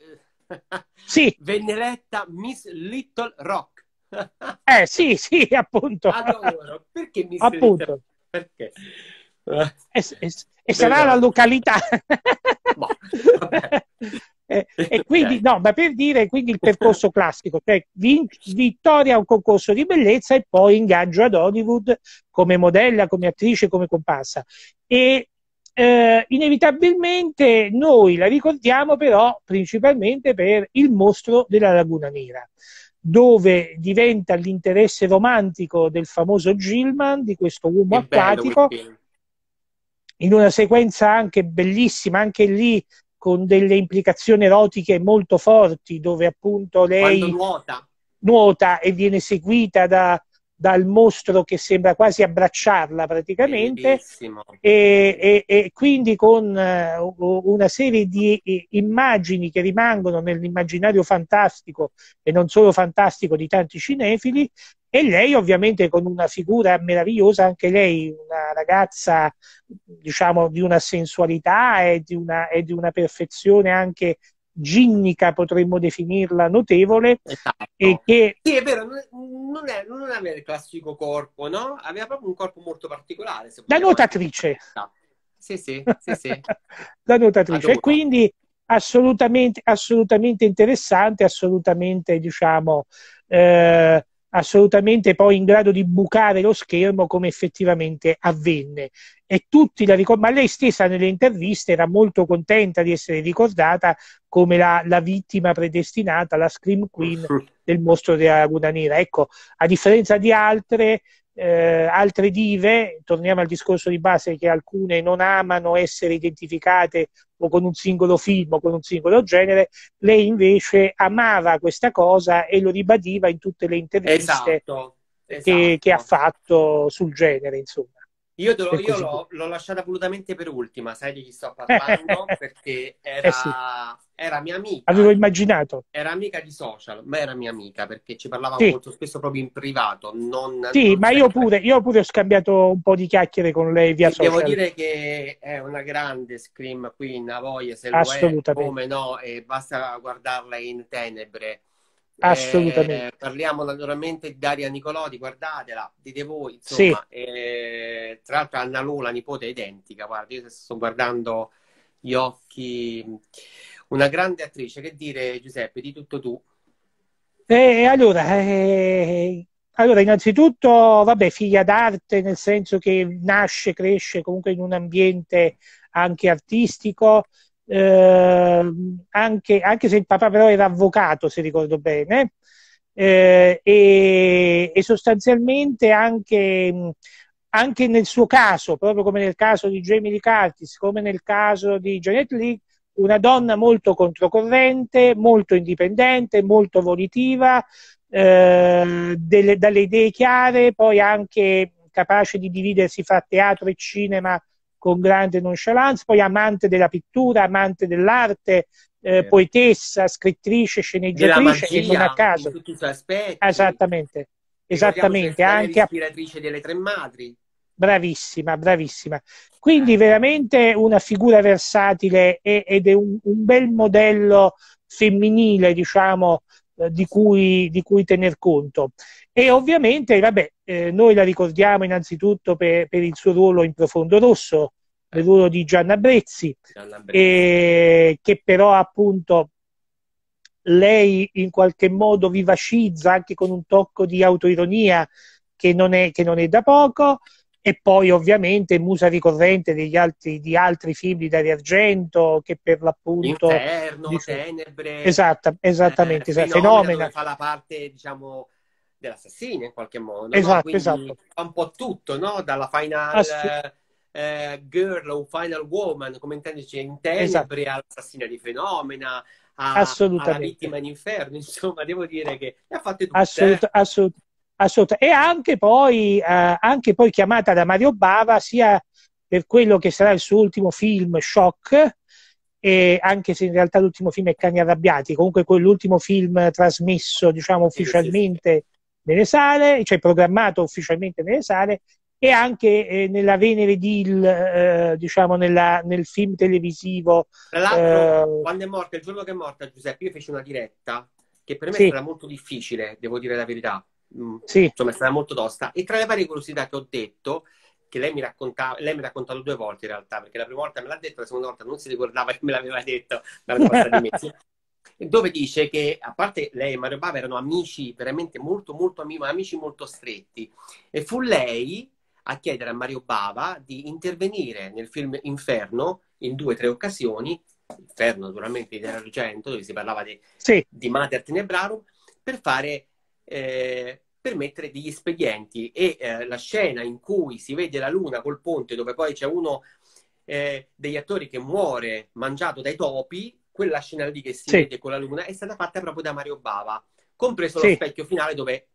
sì. Venne letta Miss Little Rock. eh sì, sì, appunto. Allora, perché Miss appunto. Little Perché? E, e, e sarà la località. Ma, vabbè. Eh, e quindi, no, ma per dire quindi il percorso classico, cioè vin- vittoria a un concorso di bellezza e poi ingaggio ad Hollywood come modella, come attrice, come comparsa. E eh, inevitabilmente noi la ricordiamo però principalmente per il mostro della Laguna Nera dove diventa l'interesse romantico del famoso Gilman, di questo uomo acquatico, in una sequenza anche bellissima, anche lì con delle implicazioni erotiche molto forti, dove appunto lei nuota. nuota. e viene seguita da, dal mostro che sembra quasi abbracciarla praticamente, e, e, e, quindi con eh, una serie di eh, immagini che rimangono nell'immaginario fantastico e non solo fantastico di tanti cinefili, e lei ovviamente con una figura meravigliosa, anche lei una ragazza diciamo di una sensualità e di una, e di una perfezione anche ginnica, potremmo definirla, notevole. Esatto. E che... Sì, è vero, non, è, non, aveva il classico corpo, no? Aveva proprio un corpo molto particolare. da notatrice. Sì, sì, sì, sì. da notatrice. Adoro. E quindi assolutamente, assolutamente interessante, assolutamente, diciamo... Eh, assolutamente poi in grado di bucare lo schermo come effettivamente avvenne. E tutti la ricordano, ma lei stessa nelle interviste era molto contenta di essere ricordata come la, la vittima predestinata, la Scream Queen del mostro della Laguna Nera. Ecco, a differenza di altre, eh, altre dive, torniamo al discorso di base che alcune non amano essere identificate o con un singolo film o con un singolo genere, lei invece amava questa cosa e lo ribadiva in tutte le interviste esatto, esatto. Che, che ha esatto. fatto sul genere, insomma. Io, do, io l'ho, l'ho, lasciata volutamente per ultima, sai di chi sto eh, eh, eh, parlando? perché era, eh sì. era, mia amica. Avevo immaginato. Era amica di social, ma era mia amica perché ci parlavamo sì. molto spesso proprio in privato. Non, sì, non ma io pure, io pure, ho scambiato un po' di chiacchiere con lei via sì, social. Devo dire che è una grande scream qui in Avoie, se lo è, come no, e basta guardarla in tenebre Assolutamente. Eh, parliamo naturalmente di Daria Nicolodi, guardatela, dite voi, insomma. Sì. Eh, tra l'altro Anna Lula, nipote, è identica, guarda, io sto guardando gli occhi. Una grande attrice, che dire Giuseppe, di tutto tu? Eh, eh allora, eh, eh, allora, innanzitutto, vabbè, figlia d'arte, nel senso che nasce, cresce comunque in un ambiente anche artistico, eh, anche, anche, se il papà però era avvocato, se ricordo bene, eh, e, e, sostanzialmente anche, anche, nel suo caso, proprio come nel caso di Jamie Lee Curtis, come nel caso di Janet Lee, una donna molto controcorrente, molto indipendente, molto volitiva, eh, delle, dalle idee chiare, poi anche capace di dividersi fra teatro e cinema con grande nonchalance, poi amante della pittura, amante dell'arte, eh, certo. poetessa, scrittrice, sceneggiatrice, magia, e non a caso. In tutti i aspetti. Esattamente, esattamente. Anche ispiratrice delle tre madri. Bravissima, bravissima. Quindi eh. veramente una figura versatile ed è un, un bel modello femminile, diciamo, eh, di, cui, di, cui, tener conto. E ovviamente, vabbè, eh, noi la ricordiamo innanzitutto per, per, il suo ruolo in Profondo Rosso, eh. il ruolo di Gianna Brezzi, Gianna Brezzi. Eh, che però appunto lei in qualche modo vivacizza anche con un tocco di autoironia che non è, che non è da poco e poi ovviamente musa ricorrente degli altri, di altri film di Dario Argento che per l'appunto... Inferno, dice, Tenebre... Esatto, esattamente, eh, esatto, fenomena. Fa la parte, diciamo dell'assassino in qualche modo. Esatto, no? esatto. Fa un po' tutto, no? Dalla final Assi... Ah, eh, girl o final woman, come intendici, cioè, in tenebre, esatto. all'assassina di fenomena, a, alla vittima in inferno, insomma, devo dire che ha fatto tutto. Assolut- eh. assolut- assoluta. E anche poi, eh, anche poi, chiamata da Mario Bava sia per quello che sarà il suo ultimo film, Shock, anche se in realtà l'ultimo film è Cani arrabbiati, comunque quell'ultimo film trasmesso diciamo, ufficialmente nelle sale, cioè programmato ufficialmente nelle sale, e anche eh, nella Venere Deal, eh, diciamo nella, nel film televisivo. Tra l'altro, eh... quando è morta, il giorno che è morta Giuseppe, io feci una diretta che per me sì. era molto difficile, devo dire la verità, Mm. Sì. Insomma, è stata molto tosta. E tra le varie curiosità che ho detto, che lei mi, racconta, lei mi ha raccontato due volte in realtà, perché la prima volta me l'ha detto, la seconda volta non si ricordava che me l'aveva detto, me l'aveva di mesi. dove dice che, a parte lei e Mario Bava erano amici, veramente molto, molto amici, ma amici molto stretti. E fu lei a chiedere a Mario Bava di intervenire nel film Inferno in due o tre occasioni, Inferno naturalmente di Dario Argento, dove si parlava di, sì. di Mater Tenebrarum, per fare eh, per mettere degli spedienti e eh, la scena in cui si vede la luna col ponte dove poi c'è uno eh, degli attori che muore mangiato dai topi, quella scena lì che si sì. vede con la luna è stata fatta proprio da Mario Bava, compreso sì. lo specchio finale dove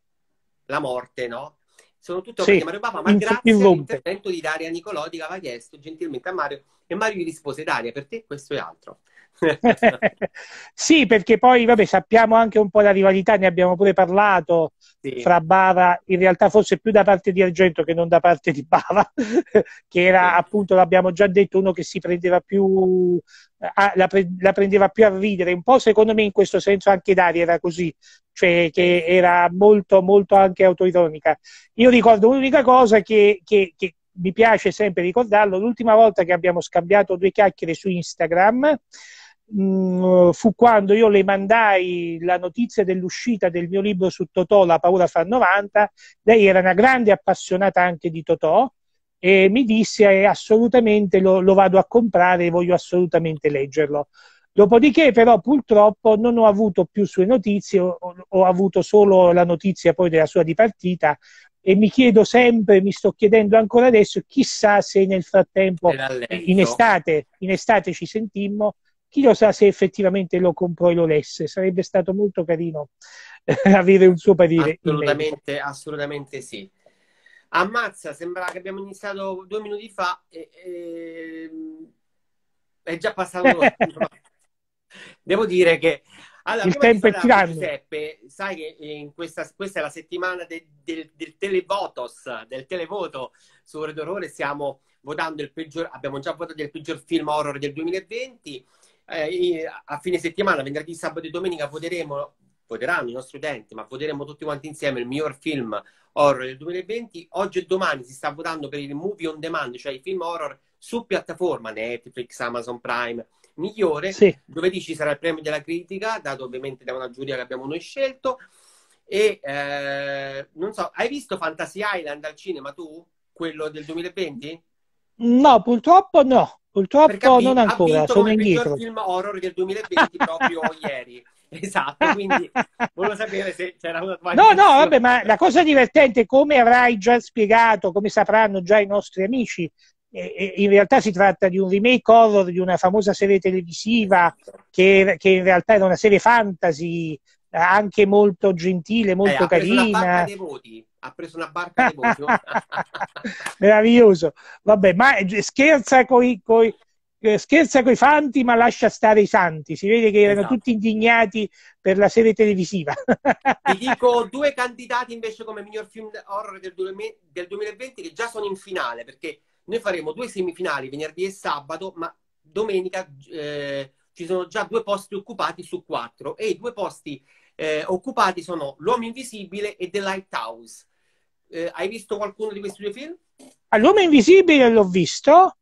la morte, no? Sono tutte opere sì. di Mario Bava, ma in, grazie in all'intervento di Daria Nicolodi l'aveva chiesto gentilmente a Mario e Mario gli rispose Daria, per te questo è altro. sì, perché poi vabbè, sappiamo anche un po' la rivalità, ne abbiamo pure parlato sì. fra Bava, in realtà forse più da parte di Argento che non da parte di Bava, che era sì. appunto, l'abbiamo già detto, uno che si prendeva più, eh, a, la, pre, la, prendeva più a ridere, un po' secondo me in questo senso anche Daria era così, cioè che era molto molto anche autoironica. Io ricordo un'unica cosa che, che, che mi piace sempre ricordarlo, l'ultima volta che abbiamo scambiato due chiacchiere su Instagram, Mm, fu quando io le mandai la notizia dell'uscita del mio libro su Totò, La paura fa 90, lei era una grande appassionata anche di Totò e mi disse eh, assolutamente lo, lo vado a comprare e voglio assolutamente leggerlo. Dopodiché però purtroppo non ho avuto più sue notizie, ho, ho, avuto solo la notizia poi della sua dipartita e mi chiedo sempre, mi sto chiedendo ancora adesso, chissà se nel frattempo in estate, in estate ci sentimmo chi lo sa se effettivamente lo comprò e lo lesse, sarebbe stato molto carino eh, avere un suo parere. Assolutamente, assolutamente sì. Ammazza, sembra che abbiamo iniziato due minuti fa e, e... è già passato Devo dire che allora, il tempo è tiranno. Giuseppe, sai che in questa, questa, è la settimana de, de, del televotos, del televoto su Ore d'Orrore. Stiamo votando il peggior, abbiamo già votato il peggior film horror del 2020 eh, a fine settimana, venerdì, sabato e domenica, voteremo, voteranno i nostri utenti, ma voteremo tutti quanti insieme il miglior film horror del 2020. Oggi e domani si sta votando per il movie on demand, cioè i film horror su piattaforma Netflix, Amazon Prime, migliore. Sì. Giovedì ci sarà il premio della critica, dato ovviamente da una giuria che abbiamo noi scelto. E eh, non so, hai visto Fantasy Island al cinema tu? Quello del 2020? No, purtroppo no. Purtroppo capito, non ancora, sono indietro. il film horror del 2020 proprio ieri. Esatto, quindi volevo sapere se c'era una tua No, no, vabbè, ma la cosa divertente come avrai già spiegato, come sapranno già i nostri amici, in realtà si tratta di un remake horror di una famosa serie televisiva che, che in realtà era una serie fantasy eh, anche molto gentile, molto eh, carina. Ha preso la vacca dei voti ha preso una barca di voci. Meraviglioso. Vabbè, ma scherza con i eh, scherza coi fanti ma lascia stare i santi. Si vede che erano esatto. tutti indignati per la serie televisiva. Ti dico due candidati invece come miglior film horror del, 2020 che già sono in finale perché noi faremo due semifinali venerdì e sabato, ma domenica eh, ci sono già due posti occupati su quattro e i due posti eh, occupati sono L'Uomo Invisibile e The Lighthouse. Eh, hai visto qualcuno di questi due film? All'uomo ah, invisibile l'ho visto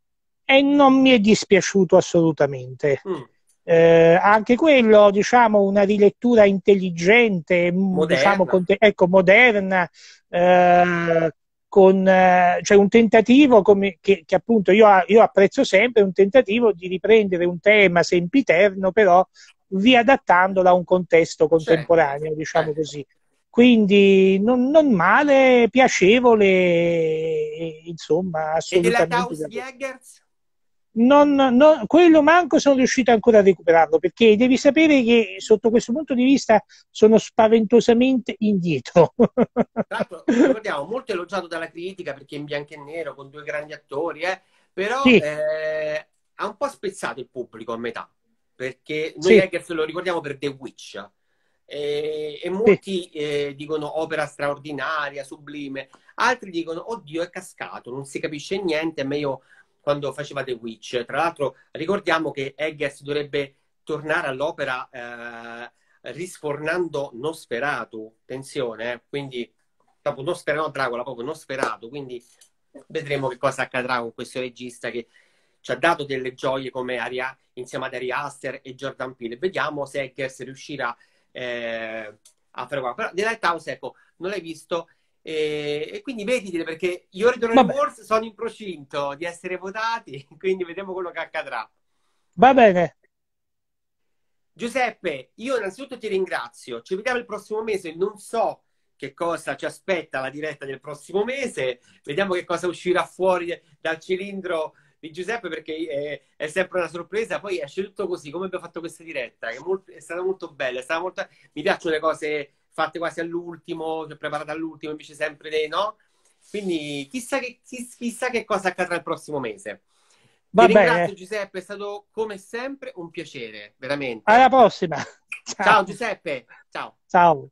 e non mi è dispiaciuto assolutamente. Mm. Eh, anche quello, diciamo, una rilettura intelligente, mm, moderna. Diciamo, con, ecco, moderna, eh, con, eh, cioè un tentativo come, che, che, appunto io, io, apprezzo sempre, un tentativo di riprendere un tema sempiterno, però riadattandolo a un contesto contemporaneo, certo. diciamo eh. così. Quindi non, non male, piacevole, insomma, assolutamente. E la Taus di Eggers? Non, non, quello manco sono riuscito ancora a recuperarlo perché devi sapere che sotto questo punto di vista sono spaventosamente indietro. Tra l'altro, ricordiamo, molto elogiato dalla critica perché in bianco e nero con due grandi attori, eh, però sì. eh, ha un po' spezzato il pubblico a metà perché noi sì. Eggers lo ricordiamo per The Witch eh, e molti eh, dicono opera straordinaria, sublime, altri dicono oddio è cascato, non si capisce niente, è meglio quando faceva The Witch. Tra l'altro ricordiamo che Eggers dovrebbe tornare all'opera eh, risfornando Nosferatu, attenzione, eh. quindi proprio Nosferatu, no, Dragola, proprio Nosferatu, quindi vedremo che cosa accadrà con questo regista che ci ha dato delle gioie come Aria, insieme ad Ari Aster e Jordan Peele. Vediamo se Eggers riuscirà a eh, a fare qua. Però The Lighthouse, ecco, non l'hai visto e, e quindi veditele perché gli Oregon Awards sono in procinto di essere votati, quindi vediamo quello che accadrà. Va bene. Giuseppe, io innanzitutto ti ringrazio. Ci vediamo il prossimo mese. Non so che cosa ci aspetta la diretta del prossimo mese. Vediamo che cosa uscirà fuori dal cilindro di Giuseppe perché è, eh, è, sempre una sorpresa. Poi esce scelto così, come abbiamo fatto questa diretta, che è, molto, è stata molto bella. Stata molto... Mi piacciono le cose fatte quasi all'ultimo, cioè preparate all'ultimo, invece sempre dei no. Quindi chissà che, chissà che cosa accadrà il prossimo mese. Va Ti bene. ringrazio Giuseppe, è stato come sempre un piacere, veramente. Alla prossima. Ciao, Ciao Giuseppe. Ciao. Ciao.